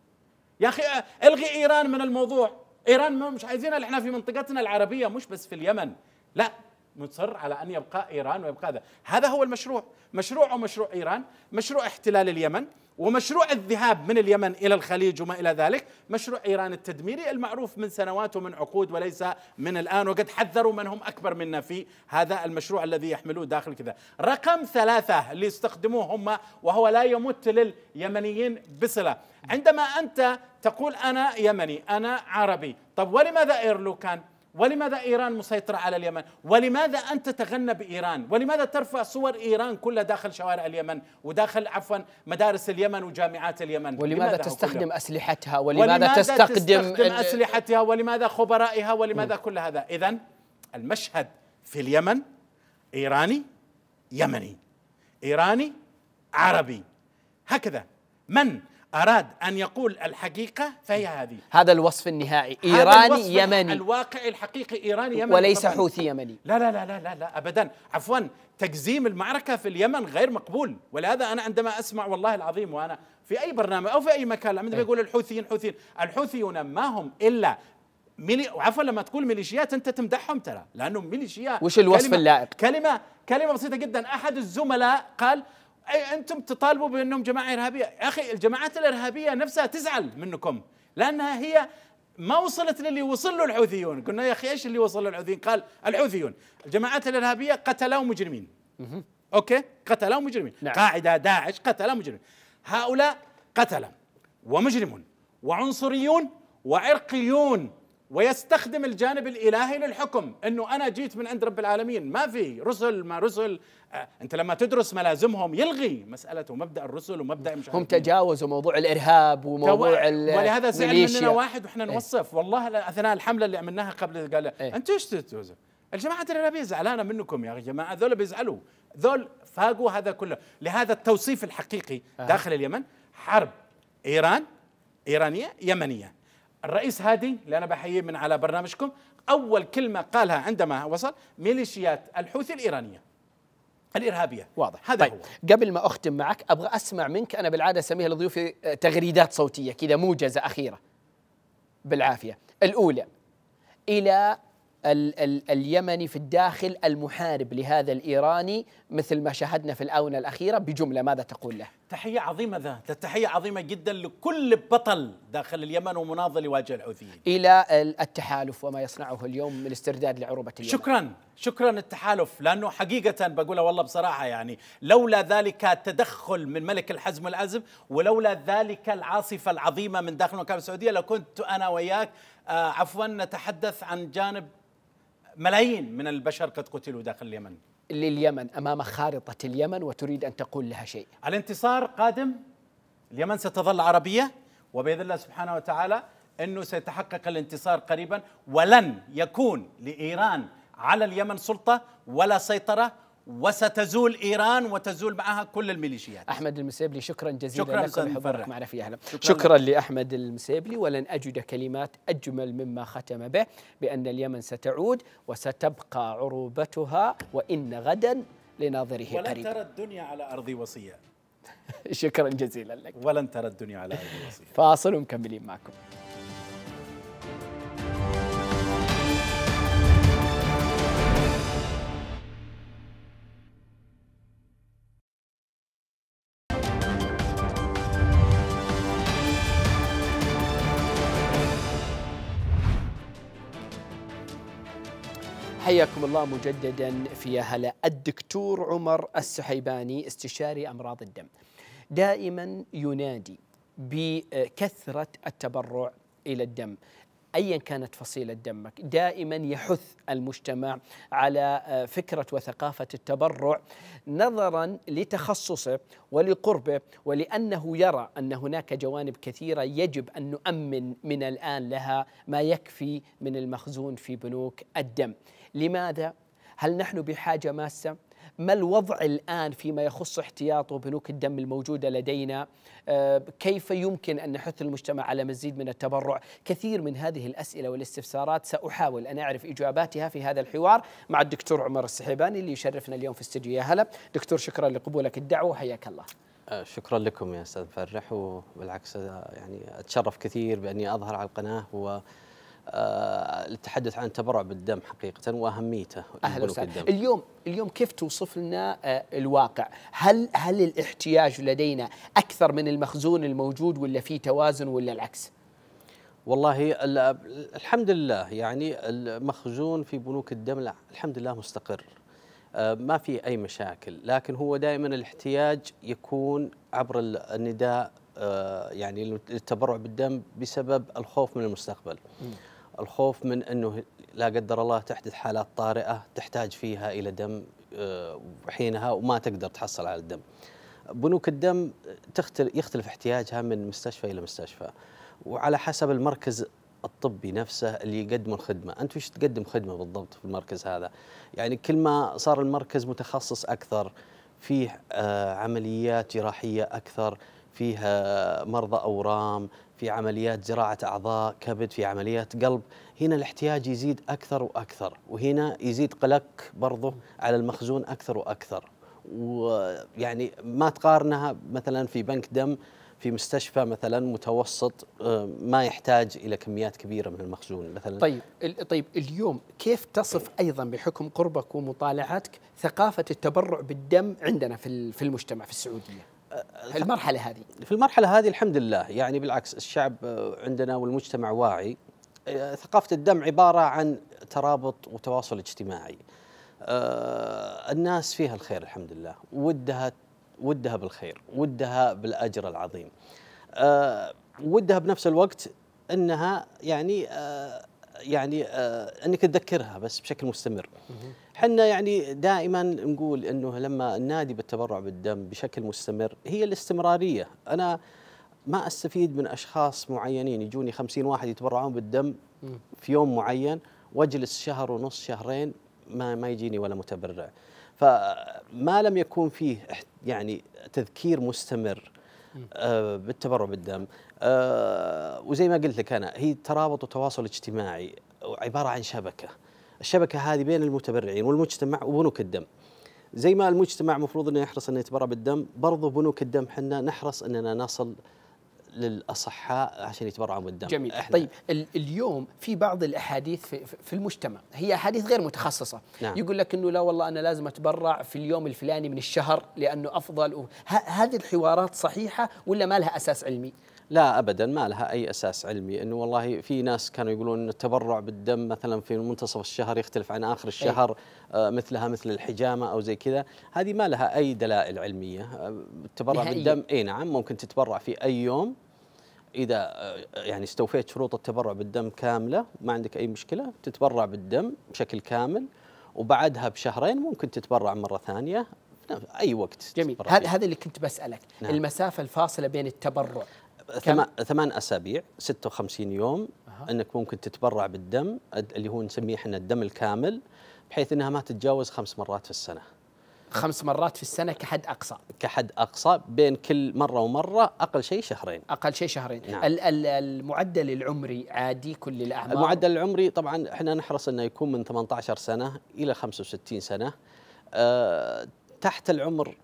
يا اخي الغي ايران من الموضوع ايران ما مش عايزينها احنا في منطقتنا العربيه مش بس في اليمن لا مصر على أن يبقى إيران ويبقى هذا هذا هو المشروع مشروعه مشروع إيران مشروع احتلال اليمن ومشروع الذهاب من اليمن إلى الخليج وما إلى ذلك مشروع إيران التدميري المعروف من سنوات ومن عقود وليس من الآن وقد حذروا من هم أكبر منا في هذا المشروع الذي يحملوه داخل كذا رقم ثلاثة اللي يستخدموه هم وهو لا يمت لليمنيين بصلة عندما أنت تقول أنا يمني أنا عربي طب ولماذا ايرلو كان؟ ولماذا إيران مسيطرة على اليمن ولماذا أنت تتغنى بإيران ولماذا ترفع صور إيران كلها داخل شوارع اليمن وداخل عفوا مدارس اليمن وجامعات اليمن ولماذا تستخدم أسلحتها ولماذا, ولماذا تستخدم, تستخدم أسلحتها ولماذا خبرائها ولماذا م. كل هذا إذا المشهد في اليمن إيراني يمني إيراني عربي هكذا من أراد أن يقول الحقيقة فهي هذه هذا الوصف النهائي إيراني الوصف يمني الواقع الحقيقي إيراني يمني وليس طبعاً. حوثي يمني لا لا لا لا لا أبدا عفوا تجزيم المعركة في اليمن غير مقبول ولهذا أنا عندما أسمع والله العظيم وأنا في أي برنامج أو في أي مكان عندما إيه. يقول الحوثيين حوثيين الحوثيون ما هم إلا ميلي عفوا لما تقول ميليشيات انت تمدحهم ترى لانه ميليشيات وش الوصف اللائق كلمه كلمه بسيطه جدا احد الزملاء قال أي أنتم تطالبوا بأنهم جماعة إرهابية يا أخي الجماعات الإرهابية نفسها تزعل منكم لأنها هي ما وصلت للي وصل له الحوثيون قلنا يا أخي إيش اللي وصل له الحوثيين قال الحوثيون الجماعات الإرهابية قتلوا مجرمين أوكي قتلوا مجرمين نعم. قاعدة داعش قتلوا مجرمين هؤلاء قتلة ومجرمون وعنصريون وعرقيون ويستخدم الجانب الالهي للحكم انه انا جيت من عند رب العالمين ما في رسل ما رسل آه، انت لما تدرس ملازمهم يلغي مساله ومبدا الرسل ومبدا مش هم تجاوزوا موضوع الارهاب وموضوع ولهذا زعل مننا واحد واحنا إيه. نوصف والله اثناء الحمله اللي عملناها قبل قال ايه؟ انت ايش تتوزع الجماعة الإرهابية زعلانة منكم يا جماعة ذول بيزعلوا ذول فاقوا هذا كله لهذا التوصيف الحقيقي آه. داخل اليمن حرب إيران إيرانية يمنية الرئيس هادي اللي انا بحييه من على برنامجكم اول كلمه قالها عندما وصل ميليشيات الحوثي الايرانيه الارهابيه واضح هذا طيب. هو قبل ما اختم معك ابغى اسمع منك انا بالعاده اسميها لضيوفي آه، تغريدات صوتيه كذا موجزه اخيره بالعافيه الاولى الى ال ال اليمني في الداخل المحارب لهذا الإيراني مثل ما شاهدنا في الآونة الأخيرة بجملة ماذا تقول له؟ تحية عظيمة ذات تحية عظيمة جدا لكل بطل داخل اليمن ومناضل يواجه الحوثيين إلى التحالف وما يصنعه اليوم من استرداد لعروبة اليمن شكرا شكرا التحالف لأنه حقيقة بقولها والله بصراحة يعني لولا ذلك التدخل من ملك الحزم والأزم ولولا ذلك العاصفة العظيمة من داخل المملكة السعودية لكنت أنا وياك آه، عفوا نتحدث عن جانب ملايين من البشر قد قتلوا داخل اليمن لليمن أمام خارطة اليمن وتريد أن تقول لها شيء الانتصار قادم اليمن ستظل عربية وبإذن الله سبحانه وتعالى أنه سيتحقق الانتصار قريبا ولن يكون لإيران على اليمن سلطة ولا سيطرة وستزول ايران وتزول معها كل الميليشيات احمد المسيبلي شكرا جزيلا شكرا لكم حضورك معنا في اهلا شكرا, شكرا لاحمد المسيبلي ولن اجد كلمات اجمل مما ختم به بان اليمن ستعود وستبقى عروبتها وان غدا لناظره ولن قريب ولن ترى الدنيا على ارض وصيه شكرا جزيلا لك ولن ترى الدنيا على ارض وصيه فاصل ومكملين معكم حياكم الله مجددا في يا هلا الدكتور عمر السحيباني استشاري امراض الدم دائما ينادي بكثره التبرع الى الدم ايا كانت فصيله دمك دائما يحث المجتمع على آه، فكره وثقافه التبرع نظرا لتخصصه ولقربه ولانه يرى ان هناك جوانب كثيره يجب ان نؤمن من الان لها ما يكفي من المخزون في بنوك الدم لماذا؟ هل نحن بحاجة ماسة؟ ما الوضع الآن فيما يخص احتياط وبنوك الدم الموجودة لدينا آه، كيف يمكن أن نحث المجتمع على مزيد من التبرع كثير من هذه الأسئلة والاستفسارات سأحاول أن أعرف إجاباتها في هذا الحوار مع الدكتور عمر السحيباني اللي يشرفنا اليوم في استديو يا هلا دكتور شكرا لقبولك الدعوة حياك الله آه، شكرا لكم يا استاذ فرح وبالعكس آه، يعني اتشرف كثير باني اظهر على القناه و آه، للتحدث عن التبرع بالدم حقيقه واهميته اهلا وسهلا اليوم اليوم كيف توصف لنا آه، الواقع هل هل الاحتياج لدينا اكثر من المخزون الموجود ولا في توازن ولا العكس والله الحمد لله يعني المخزون في بنوك الدم لا الحمد لله مستقر آه، ما في اي مشاكل لكن هو دائما الاحتياج يكون عبر النداء يعني للتبرع بالدم بسبب الخوف من المستقبل م. الخوف من انه لا قدر الله تحدث حالات طارئه تحتاج فيها الى دم آه، حينها وما تقدر تحصل على الدم. بنوك الدم تختلف يختلف احتياجها من مستشفى الى مستشفى وعلى حسب المركز الطبي نفسه اللي يقدم الخدمه، انت وش تقدم خدمه بالضبط في المركز هذا؟ يعني كل ما صار المركز متخصص اكثر فيه آه، عمليات جراحيه اكثر فيها آه، مرضى اورام في عمليات زراعة أعضاء كبد في عمليات قلب هنا الاحتياج يزيد أكثر وأكثر وهنا يزيد قلق برضه على المخزون أكثر وأكثر ويعني ما تقارنها مثلا في بنك دم في مستشفى مثلا متوسط آه، ما يحتاج الى كميات كبيره من المخزون مثلا طيب طيب اليوم كيف تصف ايضا بحكم قربك ومطالعاتك ثقافه التبرع بالدم عندنا في في المجتمع في السعوديه؟ في المرحلة هذه في المرحلة هذه الحمد لله يعني بالعكس الشعب عندنا والمجتمع واعي آه، ثقافة الدم عبارة عن ترابط وتواصل اجتماعي آه، الناس فيها الخير الحمد لله ودها ودها بالخير ودها بالأجر العظيم آه، ودها بنفس الوقت أنها يعني يعني آه، انك تذكرها بس بشكل مستمر احنا يعني دائما نقول انه لما النادي بالتبرع بالدم بشكل مستمر هي الاستمراريه انا ما استفيد من اشخاص معينين يجوني خمسين واحد يتبرعون بالدم في يوم معين واجلس شهر ونص شهرين ما ما يجيني ولا متبرع فما لم يكون فيه يعني تذكير مستمر آه، بالتبرع بالدم آه، وزي ما قلت لك انا هي ترابط وتواصل اجتماعي عباره عن شبكه الشبكه هذه بين المتبرعين والمجتمع وبنوك الدم زي ما المجتمع مفروض انه يحرص انه يتبرع بالدم برضو بنوك الدم حنا نحرص اننا نصل للاصحاء عشان يتبرعوا بالدم جميل إحنا. طيب اليوم في بعض الاحاديث في, في المجتمع هي احاديث غير متخصصه نعم. يقول لك انه لا والله انا لازم اتبرع في اليوم الفلاني من الشهر لانه افضل هذه الحوارات صحيحه ولا ما لها اساس علمي لا ابدا ما لها اي اساس علمي انه والله في ناس كانوا يقولون ان التبرع بالدم مثلا في منتصف الشهر يختلف عن اخر الشهر أي. آه، مثلها مثل الحجامه او زي كذا هذه ما لها اي دلائل علميه التبرع آه، نهائية. بالدم اي نعم ممكن تتبرع في اي يوم اذا آه، يعني استوفيت شروط التبرع بالدم كامله ما عندك اي مشكله تتبرع بالدم بشكل كامل وبعدها بشهرين ممكن تتبرع مره ثانيه نعم، اي وقت جميل هذا هذا اللي كنت بسالك نعم. المسافه الفاصله بين التبرع ثمان اسابيع 56 يوم أه. انك ممكن تتبرع بالدم اللي هو نسميه احنا الدم الكامل بحيث انها ما تتجاوز خمس مرات في السنه. خمس مرات في السنة كحد أقصى كحد أقصى بين كل مرة ومرة أقل شيء شهرين أقل شيء شهرين نعم. المعدل العمري عادي كل الأعمار المعدل العمري طبعا احنا نحرص أنه يكون من 18 سنة إلى 65 سنة أه تحت العمر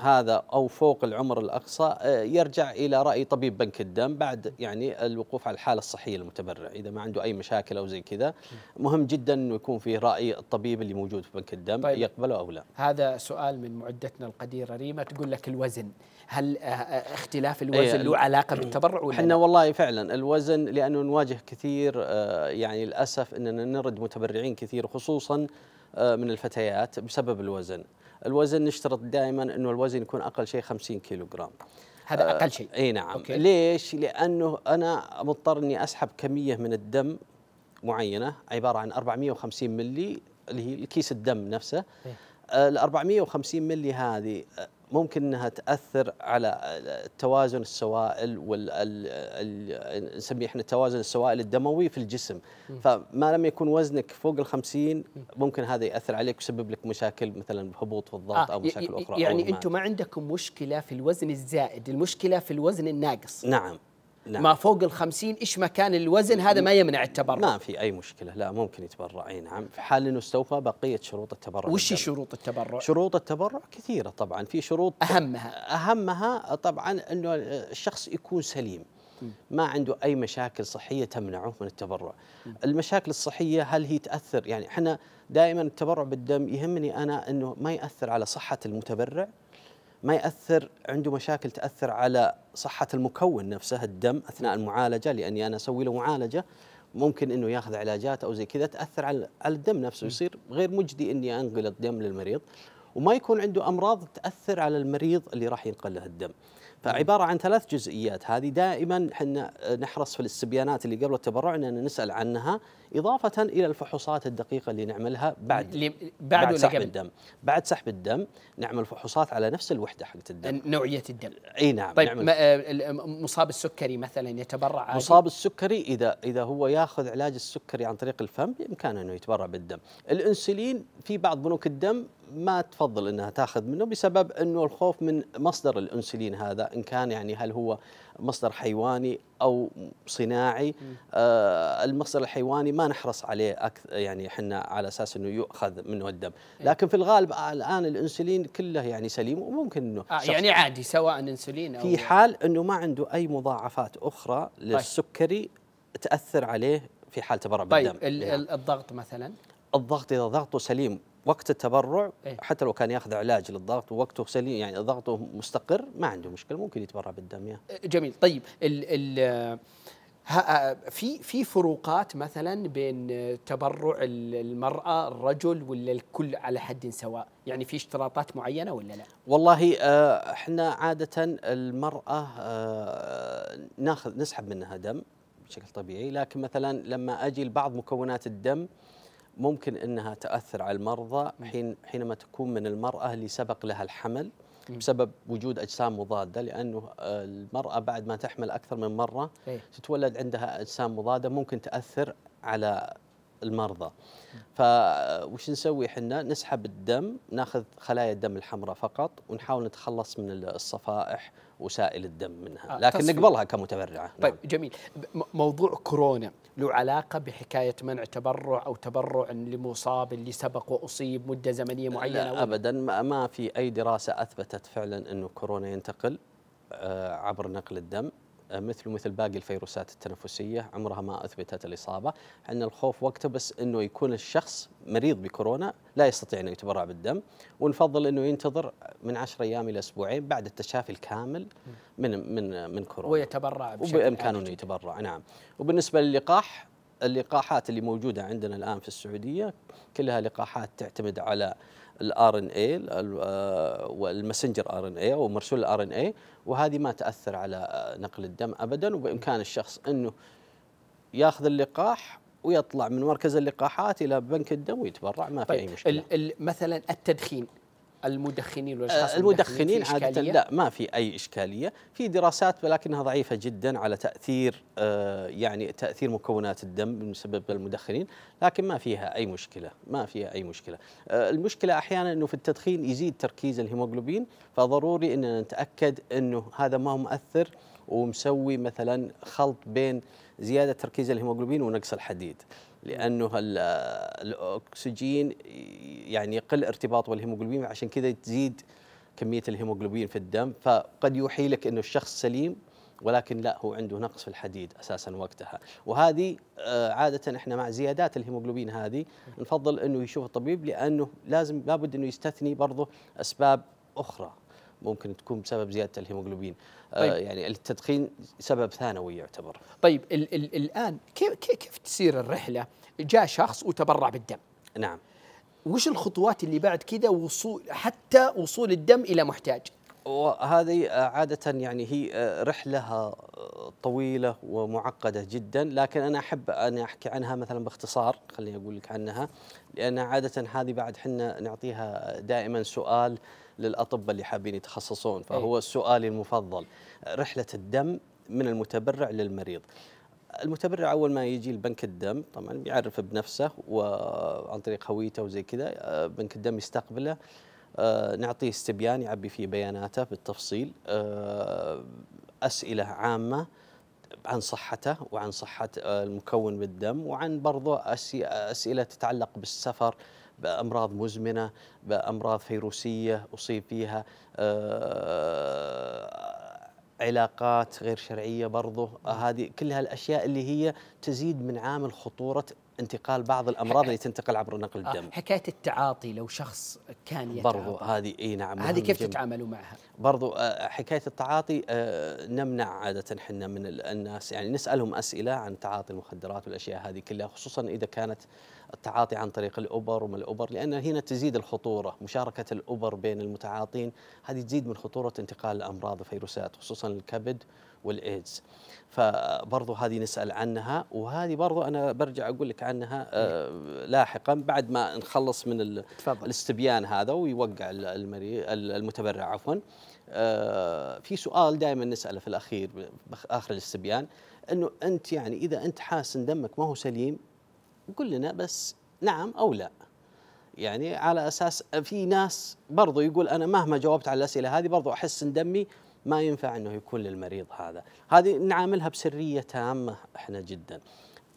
هذا او فوق العمر الاقصى آه، يرجع الى راي طبيب بنك الدم بعد يعني الوقوف على الحاله الصحيه للمتبرع اذا ما عنده اي مشاكل او زي كذا مهم جدا انه يكون في راي الطبيب اللي موجود في بنك الدم طيب يقبله او لا هذا سؤال من معدتنا القديره ريما تقول لك الوزن هل آه، آه، اختلاف إيه، الوزن ايه له علاقه بالتبرع ولا احنا والله فعلا الوزن لانه نواجه كثير يعني للاسف اننا نرد متبرعين كثير خصوصا من الفتيات بسبب الوزن الوزن نشترط دائما انه الوزن يكون اقل شيء 50 كيلو جرام هذا آه، اقل شيء اي نعم أوكي. ليش لانه انا مضطر اني اسحب كميه من الدم معينه عباره عن 450 ملي اللي هي الكيس الدم نفسه ال 450 ملي هذه آه، ممكن انها تاثر على توازن السوائل وال نسميه احنا توازن السوائل الدموي في الجسم فما لم يكون وزنك فوق ال 50 ممكن هذا ياثر عليك ويسبب لك مشاكل مثلا هبوط في الضغط آه او مشاكل اخرى يعني انتم ما عندكم مشكله في الوزن الزائد المشكله في الوزن الناقص نعم نعم. ما فوق ال 50 ايش مكان الوزن هذا ما يمنع التبرع ما في اي مشكله لا ممكن يتبرع اي نعم في حال انه استوفى بقيه شروط التبرع وش شروط التبرع شروط التبرع كثيره طبعا في شروط اهمها اهمها طبعا انه الشخص يكون سليم ما عنده اي مشاكل صحيه تمنعه من التبرع المشاكل الصحيه هل هي تاثر يعني احنا دائما التبرع بالدم يهمني انا انه ما ياثر على صحه المتبرع ما ياثر عنده مشاكل تاثر على صحه المكون نفسه الدم اثناء المعالجه لاني انا اسوي له معالجه ممكن انه ياخذ علاجات او زي كذا تاثر على الدم نفسه يصير غير مجدي اني انقل الدم للمريض وما يكون عنده امراض تاثر على المريض اللي راح ينقل له الدم. فعباره عن ثلاث جزئيات هذه دائما احنا نحرص في الاستبيانات اللي قبل التبرع ان نسال عنها اضافه الى الفحوصات الدقيقه اللي نعملها بعد بعد, بعد سحب الدم بعد سحب الدم نعمل فحوصات على نفس الوحده حقت الدم نوعيه الدم اي نعم طيب نعمل مصاب السكري مثلا يتبرع عادي؟ مصاب السكري اذا اذا هو ياخذ علاج السكري عن طريق الفم بامكانه انه يتبرع بالدم الانسولين في بعض بنوك الدم ما تفضل انها تاخذ منه بسبب انه الخوف من مصدر الانسولين هذا ان كان يعني هل هو مصدر حيواني او صناعي آه المصدر الحيواني ما نحرص عليه أكثر يعني احنا على اساس انه يؤخذ منه الدم إيه. لكن في الغالب آه، الان الانسولين كله يعني سليم وممكن انه آه يعني عادي سواء انسولين او في حال انه ما عنده اي مضاعفات اخرى طيب. للسكري تاثر عليه في حال تبرع بالدم طيب الضغط مثلا الضغط اذا ضغطه سليم وقت التبرع إيه. حتى لو كان ياخذ علاج للضغط ووقته سليم يعني ضغطه مستقر ما عنده مشكله ممكن يتبرع بالدم يا إيه، جميل طيب ال ال آه، آه، في في فروقات مثلا بين تبرع المراه الرجل ولا الكل على حد سواء يعني في اشتراطات معينه ولا لا والله آه، احنا عاده المراه ناخذ نسحب منها دم بشكل طبيعي لكن مثلا لما اجي لبعض مكونات الدم ممكن انها تاثر على المرضى حين حينما تكون من المراه اللي سبق لها الحمل بسبب وجود اجسام مضاده لانه آه، المراه بعد ما تحمل اكثر من مره إيه. تتولد عندها اجسام مضاده ممكن تاثر على المرضى فوش نسوي احنا نسحب الدم ناخذ خلايا الدم الحمراء فقط ونحاول نتخلص من الصفائح وسائل الدم منها آه، لكن نقبلها كمتبرعه طيب نعم. جميل موضوع كورونا له علاقة بحكاية منع تبرع أو تبرع لمصاب اللي سبق وأصيب مدة زمنية معينة لا أبدا ما في أي دراسة أثبتت فعلا أنه كورونا ينتقل آه، عبر نقل الدم مثله مثل باقي الفيروسات التنفسيه عمرها ما اثبتت الاصابه، عندنا الخوف وقته بس انه يكون الشخص مريض بكورونا لا يستطيع انه يتبرع بالدم ونفضل انه ينتظر من 10 ايام الى اسبوعين بعد التشافي الكامل من من من كورونا ويتبرع بشكل وبامكانه انه يتبرع نعم وبالنسبه للقاح اللقاحات اللي موجوده عندنا الان في السعوديه كلها لقاحات تعتمد على الار ان اي آه، والمسنجر ار ان اي او مرسول الار ان اي وهذه ما تاثر على آه، نقل الدم ابدا وبامكان الشخص انه ياخذ اللقاح ويطلع من مركز اللقاحات الى بنك الدم ويتبرع ما في طيب اي مشكله مثلا التدخين المدخنين والاشخاص آه، المدخنين عاده لا ما في اي اشكاليه، في دراسات ولكنها ضعيفه جدا على تاثير آه، يعني تاثير مكونات الدم بسبب للمدخنين، لكن ما فيها اي مشكله، ما فيها اي مشكله. آه، المشكله احيانا انه في التدخين يزيد تركيز الهيموغلوبين، فضروري اننا نتاكد انه هذا ما هو مؤثر ومسوي مثلا خلط بين زياده تركيز الهيموغلوبين ونقص الحديد. لانه الاكسجين يعني يقل ارتباطه بالهيموجلوبين عشان كذا تزيد كميه الهيموجلوبين في الدم فقد يوحي لك انه الشخص سليم ولكن لا هو عنده نقص في الحديد اساسا وقتها وهذه آه، عاده احنا مع زيادات الهيموجلوبين هذه نفضل انه يشوف الطبيب لانه لازم لابد انه يستثني برضه اسباب اخرى ممكن تكون بسبب زياده الهيموغلوبين آه، طيب. آه يعني التدخين سبب ثانوي يعتبر طيب الـ الـ الان كيف كيف تسير الرحله جاء شخص وتبرع بالدم نعم وش الخطوات اللي بعد كذا وصول حتى وصول الدم الى محتاج وهذه عادة يعني هي آه، رحلة آه، طويلة ومعقدة جدا لكن أنا أحب أن أحكي عنها مثلا باختصار خليني أقول لك عنها لأن عادة هذه بعد حنا نعطيها دائما سؤال للاطباء اللي حابين يتخصصون إيه. فهو سؤالي المفضل رحله الدم من المتبرع للمريض المتبرع اول ما يجي لبنك الدم طبعا بيعرف بنفسه وعن طريق هويته وزي كذا آه، بنك الدم يستقبله آه، نعطيه استبيان يعبي فيه بياناته بالتفصيل آه، اسئله عامه عن صحته وعن صحة المكون بالدم وعن برضه أسئلة تتعلق بالسفر بامراض مزمنه بامراض فيروسيه اصيب فيها آه، علاقات غير شرعيه برضه هذه كل هالاشياء اللي هي تزيد من عامل خطوره انتقال بعض الامراض اللي تنتقل عبر نقل آه، الدم حكايه التعاطي لو شخص كان يتعاطى برضو هذه اي نعم هذه كيف تتعاملوا معها برضو آه، حكايه التعاطي نمنع عاده احنا من الناس يعني نسالهم اسئله عن تعاطي المخدرات والاشياء هذه كلها خصوصا اذا كانت التعاطي عن طريق الأوبر وما الأوبر لأن هنا تزيد الخطورة مشاركة الأوبر بين المتعاطين هذه تزيد من خطورة انتقال الأمراض الفيروسات خصوصا الكبد والايدز فبرضو هذه نسال عنها وهذه برضو انا برجع اقول لك عنها آه، لاحقا بعد ما نخلص من الاستبيان هذا ويوقع المتبرع عفوا آه، في سؤال دائما نساله في الاخير اخر الاستبيان انه انت يعني اذا انت حاسس ان دمك ما هو سليم قل لنا بس نعم او لا يعني على اساس في ناس برضو يقول انا مهما جاوبت على الاسئله هذه برضو احس ان دمي ما ينفع انه يكون للمريض هذا هذه نعاملها بسريه تامه احنا جدا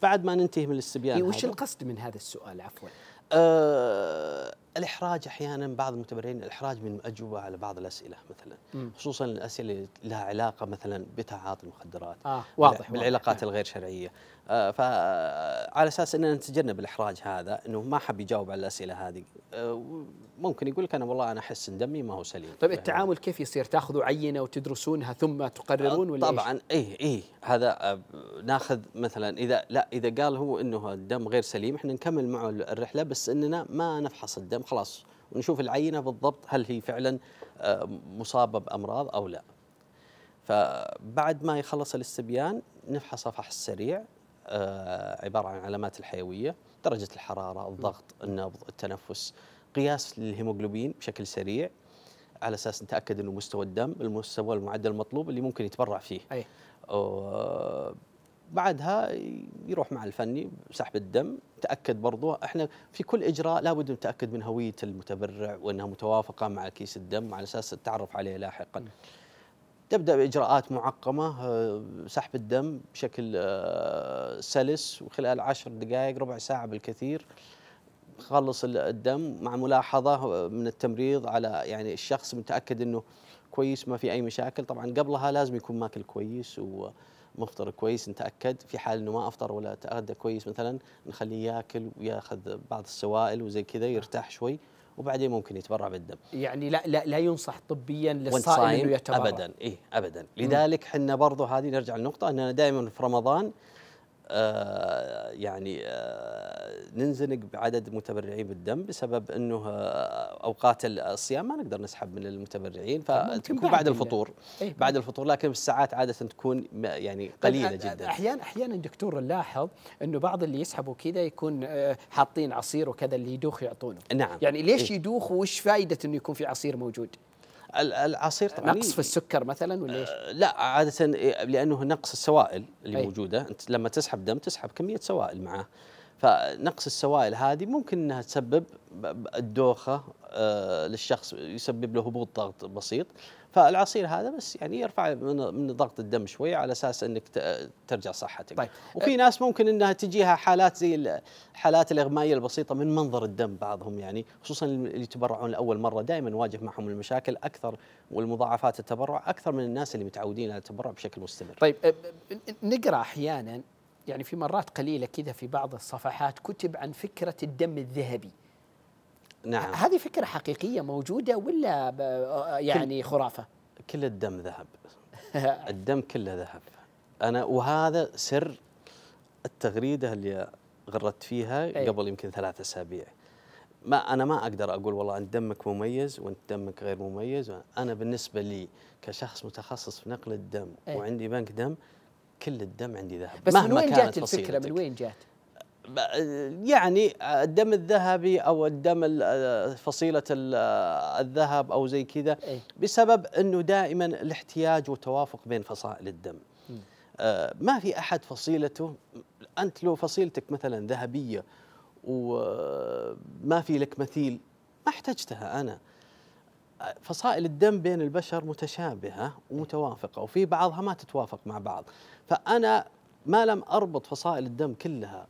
بعد ما ننتهي من الاستبيان إيه، وش القصد من هذا السؤال عفوا آه الاحراج احيانا بعض المتبرعين الاحراج من اجوبه على بعض الاسئله مثلا مم. خصوصا الاسئله اللي لها علاقه مثلا بتعاطي المخدرات آه واضح بالعلاقات واضح. نعم. الغير شرعيه آه، فعلى اساس اننا نتجنب الاحراج هذا انه ما حب يجاوب على الاسئله هذه آه، ممكن يقول لك انا والله انا احس ان دمي ما هو سليم طيب التعامل كيف يصير تاخذوا عينه وتدرسونها ثم تقررون ولا طبعا اي اي هذا آه، ناخذ مثلا اذا لا اذا قال هو انه الدم غير سليم احنا نكمل معه الرحله بس اننا ما نفحص الدم خلاص ونشوف العينه بالضبط هل هي فعلا مصابه بامراض او لا فبعد ما يخلص الاستبيان نفحصه فحص سريع آه، عباره عن علامات الحيويه درجه الحراره الضغط النبض التنفس قياس للهيموغلوبين بشكل سريع على اساس نتاكد انه مستوى الدم المستوى المعدل المطلوب اللي ممكن يتبرع فيه أي. بعدها يروح مع الفني سحب الدم تاكد برضو احنا في كل اجراء لابد نتاكد من هويه المتبرع وانها متوافقه مع كيس الدم على اساس التعرف عليه لاحقا م. تبدا باجراءات معقمه آه، سحب الدم بشكل آه، سلس وخلال عشر دقائق ربع ساعه بالكثير خلص الدم مع ملاحظه آه، من التمريض على يعني الشخص متاكد انه كويس ما في اي مشاكل طبعا قبلها لازم يكون ماكل كويس ومفطر كويس نتاكد في حال انه ما افطر ولا تغدى كويس مثلا نخليه ياكل وياخذ بعض السوائل وزي كذا يرتاح شوي وبعدين ممكن يتبرع بالدم يعني لا لا, لا ينصح طبيا للصائم انه يتبرع ابدا اي ابدا لذلك احنا برضه هذه نرجع للنقطه اننا دائما في رمضان آه، يعني آه، ننزنق بعدد متبرعين بالدم بسبب انه آه، اوقات الصيام ما نقدر نسحب من المتبرعين طيب، فتكون بعد الفطور إيه، بعد الفطور لكن الساعات عاده تكون يعني طيب، قليله جدا احيانا احيانا دكتور نلاحظ انه بعض اللي يسحبوا كذا يكون حاطين عصير وكذا اللي يدوخ يعطونه نعم يعني ليش إيه. يدوخ وش فائده انه يكون في عصير موجود العصير طبعا نقص في السكر مثلا ولا ايش؟ آه، لا عاده لانه نقص السوائل اللي أي. موجوده انت لما تسحب دم تسحب كميه سوائل معاه فنقص السوائل هذه ممكن انها تسبب الدوخه آه، للشخص يسبب له هبوط ضغط بسيط فالعصير هذا بس يعني يرفع من, من ضغط الدم شوي على اساس انك ترجع صحتك طيب. وفي ناس ممكن انها تجيها حالات زي الحالات الاغمائيه البسيطه من منظر الدم بعضهم يعني خصوصا اللي يتبرعون لاول مره دائما واجه معهم المشاكل اكثر والمضاعفات التبرع اكثر من الناس اللي متعودين على التبرع بشكل مستمر طيب نقرا احيانا يعني في مرات قليله كذا في بعض الصفحات كتب عن فكره الدم الذهبي نعم هذه فكرة حقيقية موجودة ولا يعني كل خرافة؟ كل الدم ذهب الدم كله ذهب أنا وهذا سر التغريدة اللي غردت فيها قبل يمكن ثلاثة أسابيع ما أنا ما أقدر أقول والله أنت دمك مميز وأنت دمك غير مميز أنا بالنسبة لي كشخص متخصص في نقل الدم وعندي بنك دم كل الدم عندي ذهب بس من وين جات الفكرة من وين جات؟ يعني الدم الذهبي او الدم فصيله الذهب او زي كذا إيه. بسبب انه دائما الاحتياج وتوافق بين فصائل الدم آه، ما في احد فصيلته انت لو فصيلتك مثلا ذهبيه وما في لك مثيل ما احتجتها انا فصائل الدم بين البشر متشابهه ومتوافقه وفي بعضها ما تتوافق مع بعض فانا ما لم اربط فصائل الدم كلها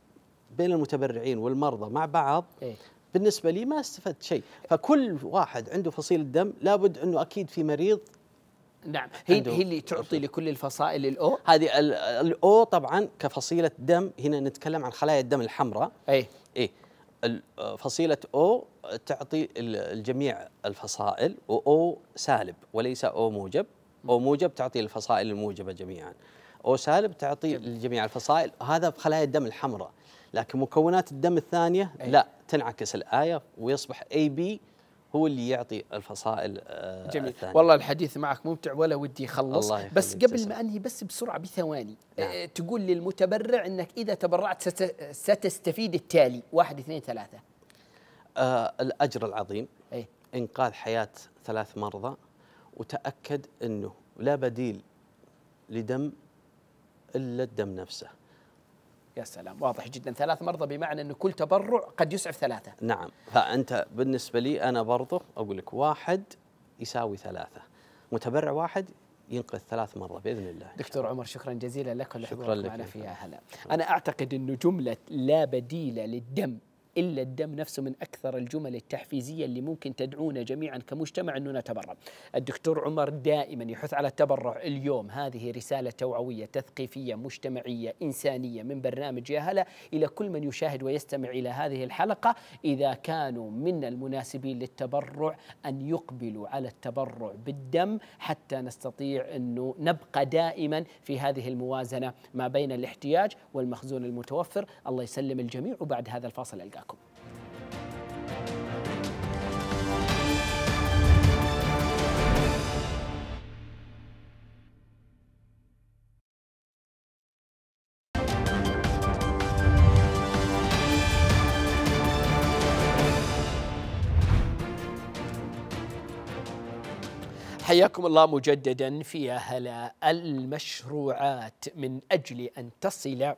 بين المتبرعين والمرضى مع بعض إيه؟ بالنسبه لي ما استفدت شيء فكل واحد عنده فصيل الدم لابد انه اكيد في مريض نعم هي هي اللي تعطي لكل الفصائل الاو هذه الاو طبعا كفصيله دم هنا نتكلم عن خلايا الدم الحمراء اي اي فصيله او تعطي الجميع الفصائل واو سالب وليس او موجب او موجب تعطي الفصائل الموجبه جميعا او سالب تعطي جميع الفصائل هذا في خلايا الدم الحمراء لكن مكونات الدم الثانيه أي. لا تنعكس الايه ويصبح اي بي هو اللي يعطي الفصائل آه، جميل الثانية. والله الحديث معك ممتع ولا ودي يخلص بس قبل ما انهي بس بسرعه بثواني آه، نعم. تقول للمتبرع انك اذا تبرعت ستستفيد التالي واحد اثنين ثلاثه آه الاجر العظيم أي. انقاذ حياه ثلاث مرضى وتاكد انه لا بديل لدم الا الدم نفسه يا سلام واضح جدا ثلاث مرضى بمعنى أن كل تبرع قد يسعف ثلاثة نعم فأنت بالنسبة لي أنا برضه أقول لك واحد يساوي ثلاثة متبرع واحد ينقذ ثلاث مرة باذن الله دكتور عمر شكرا جزيلا لك ولحضورك معنا في هلا انا اعتقد انه جمله لا بديل للدم إلا الدم نفسه من أكثر الجمل التحفيزية اللي ممكن تدعونا جميعا كمجتمع أنه نتبرع الدكتور عمر دائما يحث على التبرع اليوم هذه رسالة توعوية تثقيفية مجتمعية إنسانية من برنامج يا هلا إلى كل من يشاهد ويستمع إلى هذه الحلقة إذا كانوا من المناسبين للتبرع أن يقبلوا على التبرع بالدم حتى نستطيع أنه نبقى دائما في هذه الموازنة ما بين الاحتياج والمخزون المتوفر الله يسلم الجميع وبعد هذا الفاصل ألقاكم وإياكم حياكم الله مجددا في هلا المشروعات من اجل ان تصل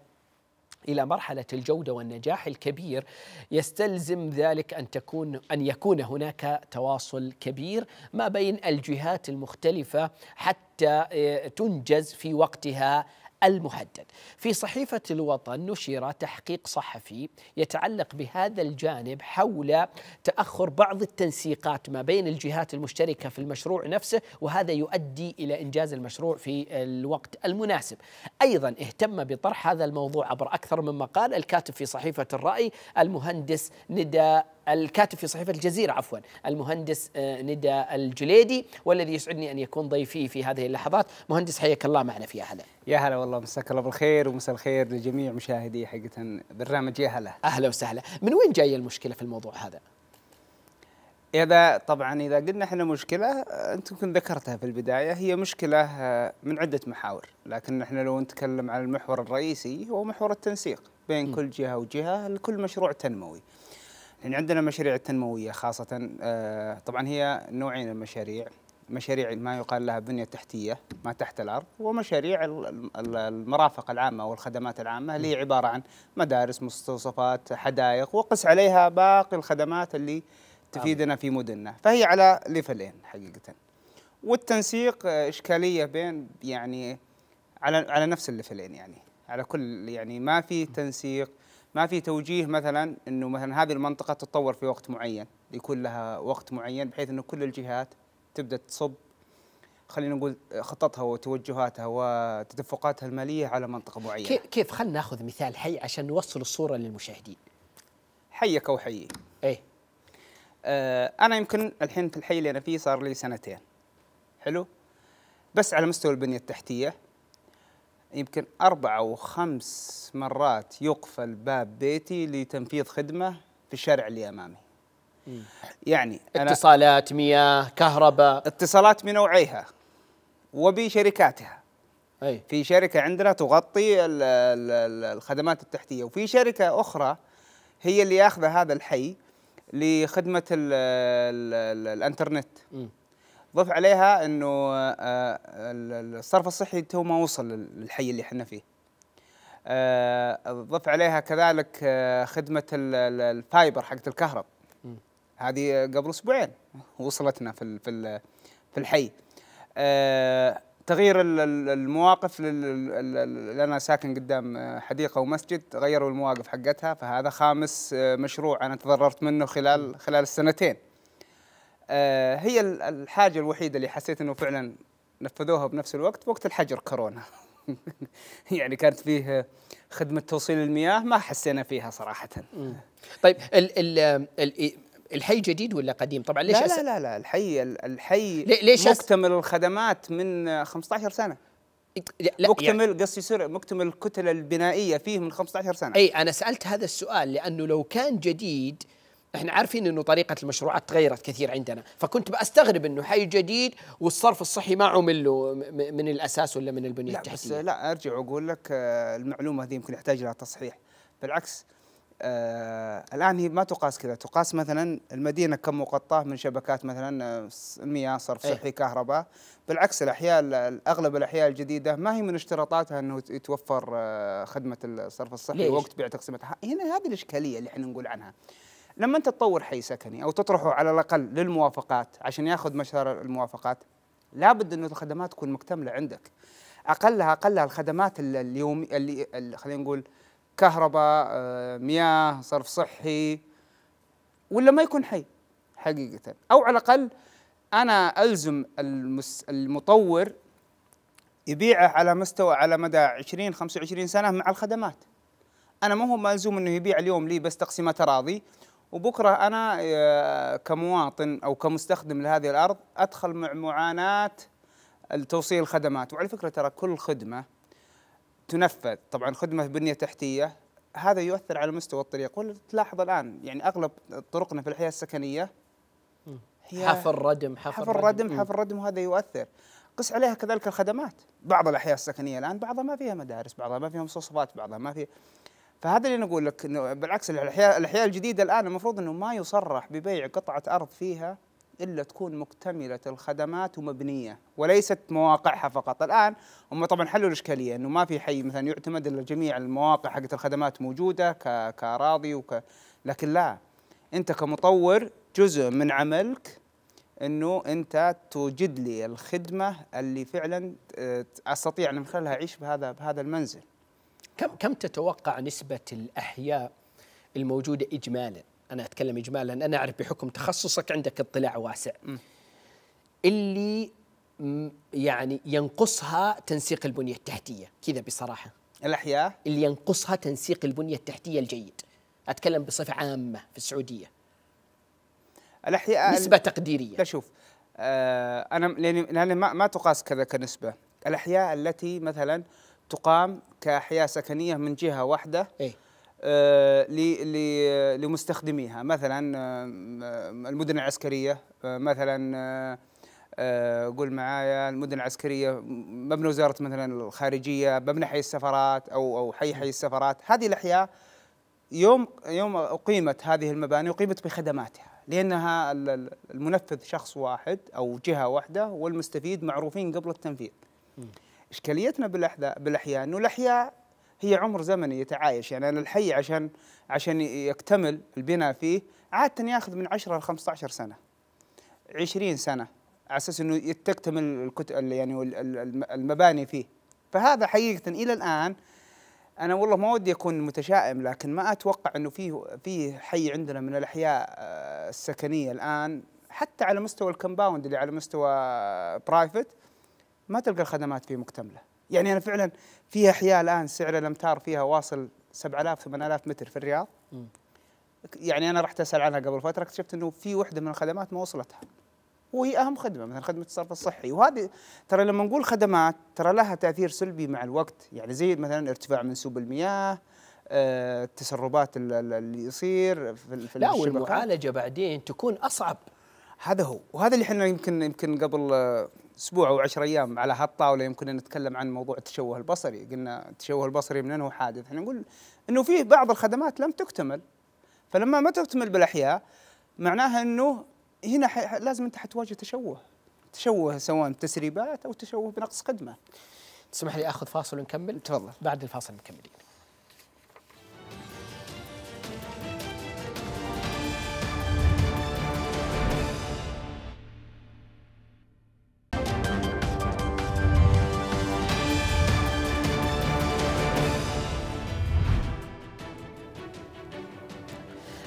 الى مرحله الجوده والنجاح الكبير يستلزم ذلك ان تكون ان يكون هناك تواصل كبير ما بين الجهات المختلفه حتى آه، تنجز في وقتها المهدد. في صحيفة الوطن نشر تحقيق صحفي يتعلق بهذا الجانب حول تأخر بعض التنسيقات ما بين الجهات المشتركة في المشروع نفسه وهذا يؤدي إلى إنجاز المشروع في الوقت المناسب. أيضا اهتم بطرح هذا الموضوع عبر أكثر من مقال الكاتب في صحيفة الرأي المهندس ندى الكاتب في صحيفة الجزيرة عفوا المهندس آه، ندى الجليدي والذي يسعدني أن يكون ضيفي في هذه اللحظات مهندس حياك الله معنا في يا هلا يا هلا والله مساك الله بالخير ومساء الخير لجميع مشاهدي حقيقه برنامج يا هلا أهلا وسهلا من وين جاية المشكلة في الموضوع هذا؟ إذا طبعا إذا قلنا احنا مشكلة آه، أنت كنت ذكرتها في البداية هي مشكلة آه، من عدة محاور لكن احنا لو نتكلم عن المحور الرئيسي هو محور التنسيق بين م. كل جهة وجهة لكل مشروع تنموي يعني عندنا مشاريع التنمويه خاصه آه، طبعا هي نوعين المشاريع مشاريع ما يقال لها بنيه تحتيه ما تحت الارض ومشاريع المرافق العامه والخدمات العامه اللي هي عباره عن مدارس مستوصفات حدائق وقس عليها باقي الخدمات اللي تفيدنا في مدننا فهي على ليفلين حقيقه والتنسيق آه، اشكاليه بين يعني على على نفس الليفلين يعني على كل يعني ما في تنسيق ما في توجيه مثلا انه مثلا هذه المنطقه تتطور في وقت معين يكون لها وقت معين بحيث انه كل الجهات تبدا تصب خلينا نقول خططها وتوجهاتها وتدفقاتها الماليه على منطقه معينه كيف خلينا ناخذ مثال حي عشان نوصل الصوره للمشاهدين حيك او حيي ايه آه انا يمكن الحين في الحي اللي انا فيه صار لي سنتين حلو بس على مستوى البنيه التحتيه يمكن أربع أو خمس مرات يقفل باب بيتي لتنفيذ خدمة في الشارع اللي أمامي يعني اتصالات مياه كهرباء اتصالات بنوعيها وبشركاتها أي. في شركة عندنا تغطي الـ الـ الـ الخدمات التحتية وفي شركة أخرى هي اللي ياخذ هذا الحي لخدمة الـ الـ الـ الانترنت م. ضف عليها انه آه، الصرف الصحي تو ما وصل للحي اللي احنا فيه آه، ضف عليها كذلك آه، خدمه الفايبر حقت الكهرب هذه قبل اسبوعين وصلتنا في في في الحي تغيير المواقف انا ساكن قدام حديقه ومسجد غيروا المواقف حقتها فهذا خامس مشروع انا تضررت منه خلال خلال السنتين آه، هي الحاجه الوحيده اللي حسيت انه فعلا نفذوها بنفس الوقت وقت الحجر كورونا يعني كانت فيه خدمه توصيل المياه ما حسينا فيها صراحه طيب ال ال ال الحي جديد ولا قديم؟ طبعا ليش لا لا لا, لا الحي الحي ليش مكتمل الخدمات من 15 سنه لا مكتمل يعني قصدي سر مكتمل الكتله البنائيه فيه من 15 سنه اي انا سالت هذا السؤال لانه لو كان جديد احنا عارفين انه طريقه المشروعات تغيرت كثير عندنا فكنت بستغرب انه حي جديد والصرف الصحي ما عمل له من الاساس ولا من البنيه لا التحتيه بس لا ارجع واقول لك آه، المعلومه هذه يمكن يحتاج لها تصحيح بالعكس آه الان هي ما تقاس كذا تقاس مثلا المدينه كم مقطعة من شبكات مثلا آه، مياه صرف إيه. صحي ايه؟ كهرباء بالعكس الاحياء اغلب الاحياء الجديده ما هي من اشتراطاتها انه يتوفر آه، خدمه الصرف الصحي وقت بيع تقسيمات، هنا هذه الاشكاليه اللي احنا نقول عنها لما انت تطور حي سكني او تطرحه على الاقل للموافقات عشان ياخذ مسار الموافقات لابد انه الخدمات تكون مكتمله عندك اقلها اقلها الخدمات اليوم اللي خلينا نقول كهرباء آه، مياه صرف صحي ولا ما يكون حي حقيقه او على الاقل انا الزم المس المطور يبيعه على مستوى على مدى 20 25 سنه مع الخدمات انا ما هو ملزوم انه يبيع اليوم لي بس تقسيمات اراضي وبكره انا آه، كمواطن او كمستخدم لهذه الارض ادخل مع معاناه التوصيل الخدمات وعلى فكره ترى كل خدمه تنفذ طبعا خدمه بنيه تحتيه هذا يؤثر على مستوى الطريق ولا تلاحظ الان يعني اغلب طرقنا في الحياه السكنيه هي حفر ردم حفر, حفر ردم, ردم حفر ردم وهذا يؤثر قس عليها كذلك الخدمات بعض الاحياء السكنيه الان بعضها ما فيها مدارس بعضها ما فيها مستوصفات بعضها ما فيها فهذا اللي انا اقول لك بالعكس الاحياء الاحياء الجديده الان المفروض انه ما يصرح ببيع قطعه ارض فيها الا تكون مكتمله الخدمات ومبنيه وليست مواقعها فقط، الان هم طبعا حلوا الاشكاليه انه ما في حي مثلا يعتمد الا جميع المواقع حقت الخدمات موجوده كاراضي وك لكن لا انت كمطور جزء من عملك انه انت توجد لي الخدمه اللي فعلا آه، استطيع من خلالها اعيش بهذا بهذا المنزل. كم كم تتوقع نسبة الأحياء الموجودة إجمالا أنا أتكلم إجمالا أنا أعرف بحكم تخصصك عندك اطلاع واسع اللي يعني ينقصها تنسيق البنية التحتية كذا بصراحة الأحياء اللي ينقصها تنسيق البنية التحتية الجيد أتكلم بصفة عامة في السعودية الأحياء نسبة تقديرية لا شوف آه، أنا لأن ما ما تقاس كذا كنسبة الأحياء التي مثلا تقام كأحياء سكنية من جهة واحدة إيه؟ آه، لمستخدميها مثلا المدن العسكرية آه، مثلا آه، قول معايا المدن العسكرية مبنى وزارة مثلا الخارجية مبنى حي السفرات أو أو حي حي السفرات هذه الأحياء يوم يوم أقيمت هذه المباني أقيمت بخدماتها لأنها المنفذ شخص واحد أو جهة واحدة والمستفيد معروفين قبل التنفيذ. اشكاليتنا بالاحياء انه الاحياء هي عمر زمني يتعايش يعني انا الحي عشان عشان يكتمل البناء فيه عاده ياخذ من 10 ل 15 سنه 20 سنه على اساس انه تكتمل الكتل يعني المباني فيه فهذا حقيقه الى الان انا والله ما ودي اكون متشائم لكن ما اتوقع انه فيه في حي عندنا من الاحياء آه، السكنيه الان حتى على مستوى الكمباوند اللي على مستوى برايفت ما تلقى الخدمات فيه مكتمله يعني انا فعلا في احياء الان سعر الامتار فيها واصل 7000 8000 متر في الرياض يعني انا رحت اسال عنها قبل فتره اكتشفت انه في وحده من الخدمات ما وصلتها وهي اهم خدمه مثلا خدمه الصرف الصحي وهذه ترى لما نقول خدمات ترى لها تاثير سلبي مع الوقت يعني زي مثلا ارتفاع منسوب المياه آه، التسربات اللي يصير في, في لا والمعالجه بعدين تكون اصعب هذا هو وهذا اللي احنا يمكن يمكن قبل آه، اسبوع او 10 ايام على هالطاوله يمكن نتكلم عن موضوع التشوه البصري، قلنا التشوه البصري من انه حادث، احنا نقول انه فيه بعض الخدمات لم تكتمل. فلما ما تكتمل بالاحياء معناها انه هنا لازم انت حتواجه تشوه. تشوه سواء تسريبات او تشوه بنقص خدمه. تسمح لي اخذ فاصل ونكمل؟ تفضل. بعد الفاصل مكملين.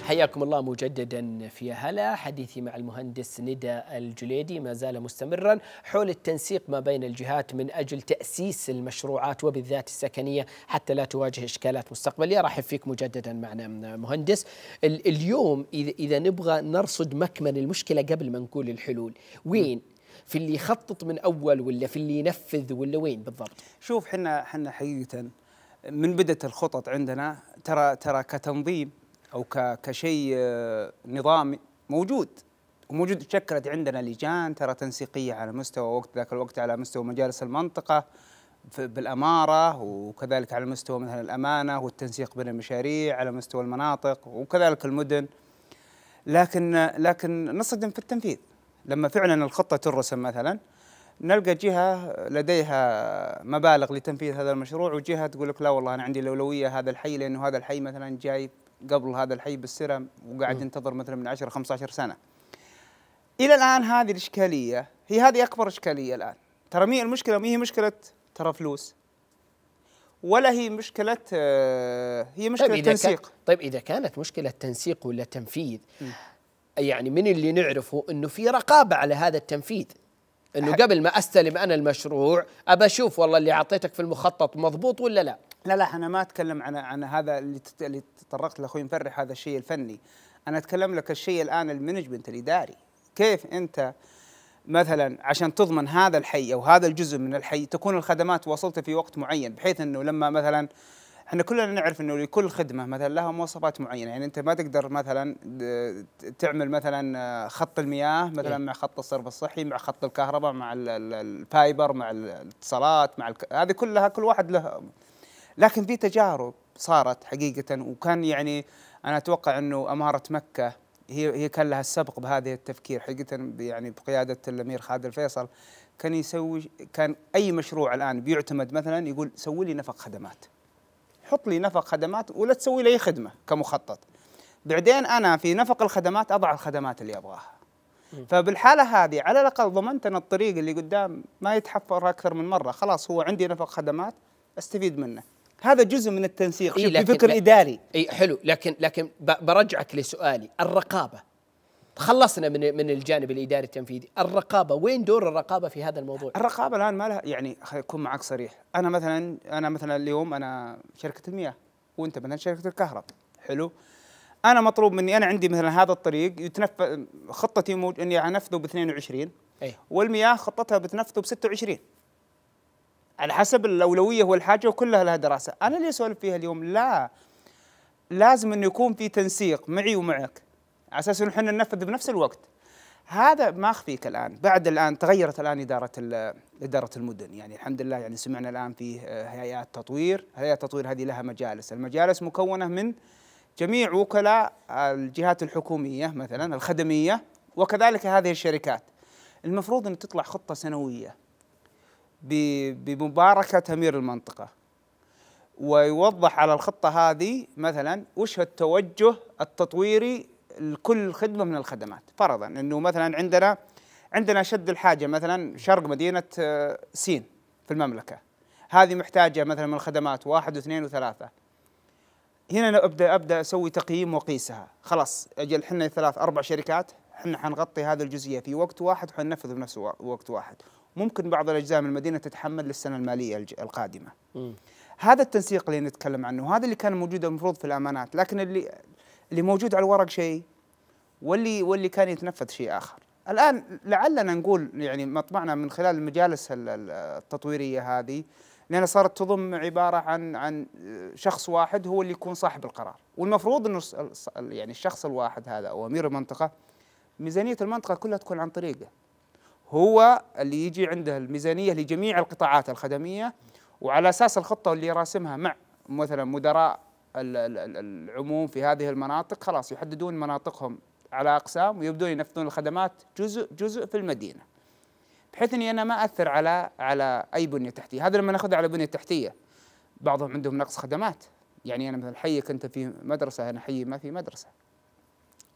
حياكم الله مجددا في هلا حديثي مع المهندس ندى الجليدي ما زال مستمرا حول التنسيق ما بين الجهات من اجل تاسيس المشروعات وبالذات السكنيه حتى لا تواجه اشكالات مستقبليه رحب فيك مجددا معنا مهندس اليوم اذا نبغى نرصد مكمن المشكله قبل ما نقول الحلول وين في اللي يخطط من اول ولا في اللي ينفذ ولا وين بالضبط شوف حنا حنا حقيقه من بدات الخطط عندنا ترى ترى كتنظيم او كشيء آه، نظام موجود وموجود تشكلت عندنا لجان ترى تنسيقيه على مستوى وقت ذاك الوقت على مستوى مجالس المنطقه بالاماره وكذلك على مستوى مثلا الامانه والتنسيق بين المشاريع على مستوى المناطق وكذلك المدن لكن لكن نصدم في التنفيذ لما فعلا الخطه ترسم مثلا نلقى جهه لديها مبالغ لتنفيذ هذا المشروع وجهه تقول لك لا والله انا عندي الاولويه هذا الحي لانه هذا الحي مثلا جاي قبل هذا الحي بالسرم وقاعد ينتظر مثلا من 10 15 سنه الى الان هذه الاشكاليه هي هذه اكبر اشكاليه الان ترى مي المشكله ما هي مشكله ترى فلوس ولا هي مشكله آه، هي مشكله طيب تنسيق طيب اذا كانت مشكله تنسيق ولا تنفيذ م. يعني من اللي نعرفه انه في رقابه على هذا التنفيذ انه قبل ما استلم انا المشروع ابى اشوف والله اللي اعطيتك في المخطط مضبوط ولا لا لا لا انا ما اتكلم عن عن هذا اللي تطرقت تطرقت لاخوي مفرح هذا الشيء الفني انا اتكلم لك الشيء الان المانجمنت الاداري كيف انت مثلا عشان تضمن هذا الحي او هذا الجزء من الحي تكون الخدمات وصلت في وقت معين بحيث انه لما مثلا احنا كلنا نعرف انه لكل خدمه مثلا لها مواصفات معينه يعني انت ما تقدر مثلا تعمل مثلا آه، خط المياه مثلا إيه؟ مع خط الصرف الصحي مع خط الكهرباء مع الفايبر مع الاتصالات مع الك... هذه كلها كل واحد له لكن في تجارب صارت حقيقه وكان يعني انا اتوقع انه اماره مكه هي هي كان لها السبق بهذه التفكير حقيقه يعني بقياده الامير خالد الفيصل كان يسوي كان اي مشروع الان بيعتمد مثلا يقول سوي لي نفق خدمات حط لي نفق خدمات ولا تسوي لي خدمه كمخطط بعدين انا في نفق الخدمات اضع الخدمات اللي ابغاها فبالحاله هذه على الاقل ضمنت ان الطريق اللي قدام ما يتحفر اكثر من مره خلاص هو عندي نفق خدمات استفيد منه هذا جزء من التنسيق إيه في فكر اداري اي حلو لكن لكن برجعك لسؤالي الرقابه خلصنا من من الجانب الاداري التنفيذي، الرقابه وين دور الرقابه في هذا الموضوع؟ الرقابه الان ما لها يعني اكون معك صريح، انا مثلا انا مثلا اليوم انا شركه المياه وانت مثلا شركه الكهرباء، حلو؟ انا مطلوب مني انا عندي مثلا هذا الطريق يتنفذ خطتي موج... اني انفذه ب 22 أي. والمياه خطتها بتنفذه ب 26 على حسب الاولويه والحاجه وكلها لها دراسه، انا اللي اسولف فيها اليوم لا لازم انه يكون في تنسيق معي ومعك على اساس انه احنا ننفذ بنفس الوقت هذا ما اخفيك الان بعد الان تغيرت الان اداره اداره المدن يعني الحمد لله يعني سمعنا الان في آه، هيئات تطوير هيئات تطوير هذه لها مجالس المجالس مكونه من جميع وكلاء الجهات الحكوميه مثلا الخدميه وكذلك هذه الشركات المفروض ان تطلع خطه سنويه بمباركه امير المنطقه ويوضح على الخطه هذه مثلا وش التوجه التطويري لكل خدمه من الخدمات فرضا انه مثلا عندنا عندنا شد الحاجه مثلا شرق مدينه آه، سين في المملكه هذه محتاجه مثلا من الخدمات واحد واثنين وثلاثه هنا أنا ابدا ابدا اسوي تقييم واقيسها خلاص اجل احنا ثلاث اربع شركات احنا حنغطي هذه الجزئيه في وقت واحد وحننفذ بنفس وقت واحد ممكن بعض الاجزاء من المدينه تتحمل للسنه الماليه القادمه م. هذا التنسيق اللي نتكلم عنه هذا اللي كان موجود المفروض في الامانات لكن اللي اللي موجود على الورق شيء واللي واللي كان يتنفذ شيء اخر الان لعلنا نقول يعني مطمعنا من خلال المجالس التطويريه هذه لان صارت تضم عباره عن عن شخص واحد هو اللي يكون صاحب القرار والمفروض انه يعني الشخص الواحد هذا او امير المنطقه ميزانيه المنطقه كلها تكون عن طريقه هو اللي يجي عنده الميزانيه لجميع القطاعات الخدميه وعلى اساس الخطه اللي يراسمها مع مثلا مدراء العموم في هذه المناطق خلاص يحددون مناطقهم على اقسام ويبدون ينفذون الخدمات جزء جزء في المدينه. بحيث اني انا ما اثر على على اي بنيه تحتيه، هذا لما ناخذها على بنيه تحتيه بعضهم عندهم نقص خدمات، يعني انا مثلا حي كنت في مدرسه هنا حي ما في مدرسه.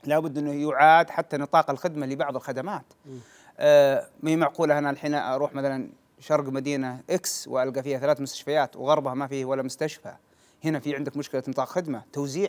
لابد انه يعاد حتى نطاق الخدمه لبعض الخدمات. آه، ما هي معقوله انا الحين اروح مثلا شرق مدينه اكس والقى فيها ثلاث مستشفيات وغربها ما فيه ولا مستشفى. هنا في عندك مشكله نطاق خدمه توزيع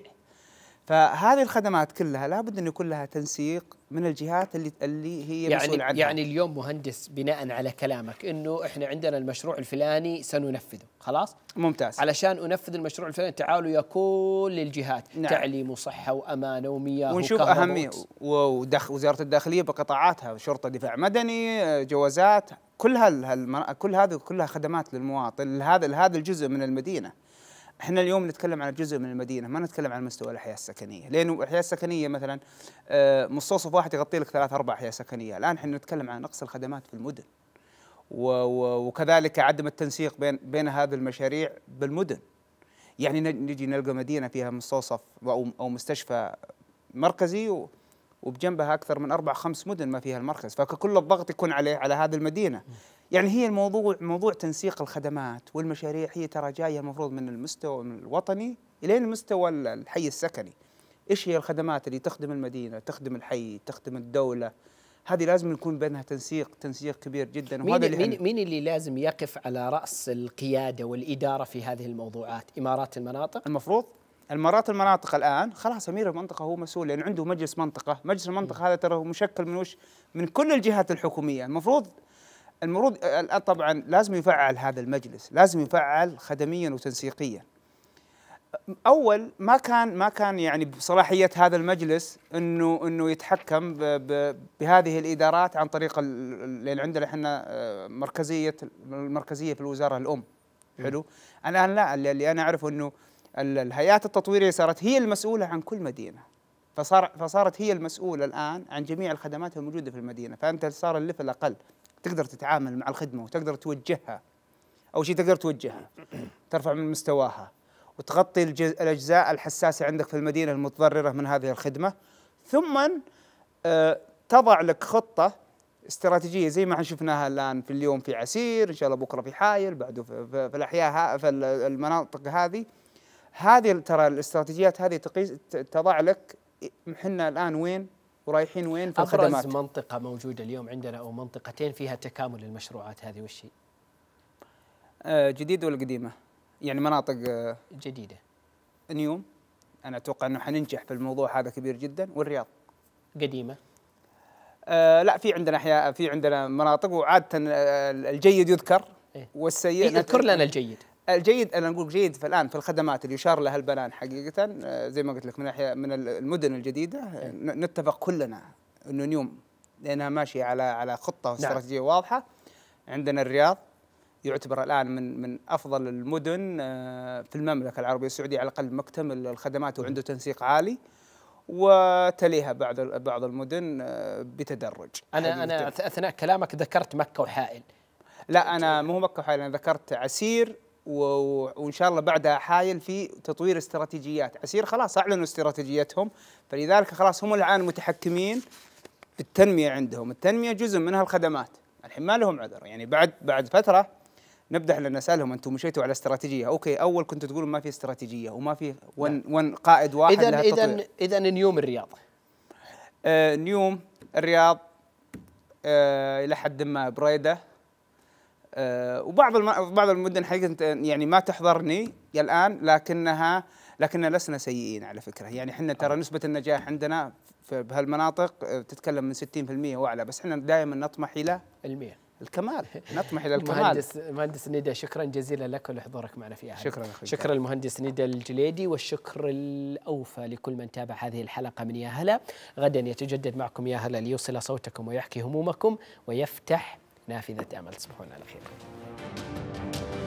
فهذه الخدمات كلها لابد أن يكون لها تنسيق من الجهات اللي اللي هي يعني مسؤولة عنها يعني اليوم مهندس بناء على كلامك انه احنا عندنا المشروع الفلاني سننفذه خلاص ممتاز علشان انفذ المشروع الفلاني تعالوا يا كل الجهات نعم. تعليم وصحه وامانه ومياه ونشوف اهميه ودخ وزاره الداخليه بقطاعاتها شرطه دفاع مدني جوازات كل هال كل هذه كلها خدمات للمواطن لهذا لهذا الجزء من المدينه احنا اليوم نتكلم عن جزء من المدينه ما نتكلم عن مستوى الاحياء السكنيه لانه الاحياء السكنيه مثلا آه، مستوصف واحد يغطي لك ثلاث اربع احياء سكنيه الان احنا نتكلم عن نقص الخدمات في المدن وكذلك عدم التنسيق بين بين هذه المشاريع بالمدن يعني نجي نلقى مدينه فيها مستوصف او مستشفى مركزي وبجنبها اكثر من اربع خمس مدن ما فيها المركز فكل الضغط يكون عليه على هذه المدينه يعني هي الموضوع موضوع تنسيق الخدمات والمشاريع هي ترى جايه المفروض من المستوى من الوطني الين المستوى الحي السكني ايش هي الخدمات اللي تخدم المدينه تخدم الحي تخدم الدوله هذه لازم يكون بينها تنسيق تنسيق كبير جدا وهذا مين اللي مين, مين اللي لازم يقف على راس القياده والاداره في هذه الموضوعات امارات المناطق المفروض امارات المناطق الان خلاص امير المنطقه هو مسؤول لان عنده مجلس منطقه مجلس المنطقه هذا ترى مشكل من وش من كل الجهات الحكوميه المفروض آه، الان طبعا لازم يفعل هذا المجلس لازم يفعل خدميا وتنسيقيا اول ما كان ما كان يعني بصلاحيه هذا المجلس انه انه يتحكم بهذه الادارات عن طريق لان عندنا احنا آه، مركزيه المركزيه في الوزاره الام حلو الان لا اللي انا اعرفه انه الهيئات التطويريه صارت هي المسؤوله عن كل مدينه فصار فصارت هي المسؤوله الان عن جميع الخدمات الموجوده في المدينه فانت صار الليفل اقل تقدر تتعامل مع الخدمه وتقدر توجهها اول شيء تقدر توجهها ترفع من مستواها وتغطي الاجزاء الحساسه عندك في المدينه المتضرره من هذه الخدمه ثم آه، تضع لك خطه استراتيجيه زي ما شفناها الان في اليوم في عسير ان شاء الله بكره في حائل بعده في, في الاحياء في المناطق هذه هذه ترى الاستراتيجيات هذه تقيس تضع لك إيه، احنا الان وين ورايحين وين في أبرز الخدمات أبرز منطقة موجودة اليوم عندنا أو منطقتين فيها تكامل المشروعات هذه وش هي؟ آه، جديدة ولا قديمة؟ يعني مناطق آه، جديدة نيوم أنا أتوقع أنه حننجح في الموضوع هذا كبير جدا والرياض قديمة آه لا في عندنا احياء في عندنا مناطق وعاده الجيد يذكر إيه. والسيء يذكر لنا الجيد الجيد انا اقول جيد في الان في الخدمات اللي يشار لها البنان حقيقه آه، زي ما قلت لك من ناحيه من المدن الجديده آه، إيه. نتفق كلنا انه نيوم لانها ماشيه على على خطه واستراتيجيه نعم. واضحه عندنا الرياض يعتبر الان من من افضل المدن آه، في المملكه العربيه السعوديه على الاقل مكتمل الخدمات وعنده تنسيق عالي وتليها بعض بعض المدن بتدرج انا انا اثناء كلامك ذكرت مكه وحائل لا انا مو مكه وحائل انا ذكرت عسير وان شاء الله بعدها حايل في تطوير استراتيجيات عسير خلاص اعلنوا استراتيجيتهم فلذلك خلاص هم الان متحكمين بالتنميه عندهم التنميه جزء منها الخدمات الحين ما لهم عذر يعني بعد بعد فتره نبدا احنا نسالهم انتم مشيتوا على استراتيجيه اوكي اول كنتوا تقولوا ما في استراتيجيه وما في ون, نعم. ون قائد واحد اذا اذا اذا نيوم الرياض آه نيوم الرياض آه الى حد ما بريده آه، وبعض الم... بعض المدن حقيقه يعني ما تحضرني الان لكنها لكننا لسنا سيئين على فكره يعني احنا ترى آه. نسبه النجاح عندنا في بهالمناطق آه، تتكلم من 60% واعلى بس احنا دائما نطمح الى المية الكمال نطمح الى الكمال مهندس مهندس ندى شكرا جزيلا لك ولحضورك معنا في اهل شكرا اخي شكرا المهندس ندى الجليدي والشكر الاوفى لكل من تابع هذه الحلقه من يا هلا غدا يتجدد معكم يا هلا ليوصل صوتكم ويحكي همومكم ويفتح نافذة أمل تصبحون على خير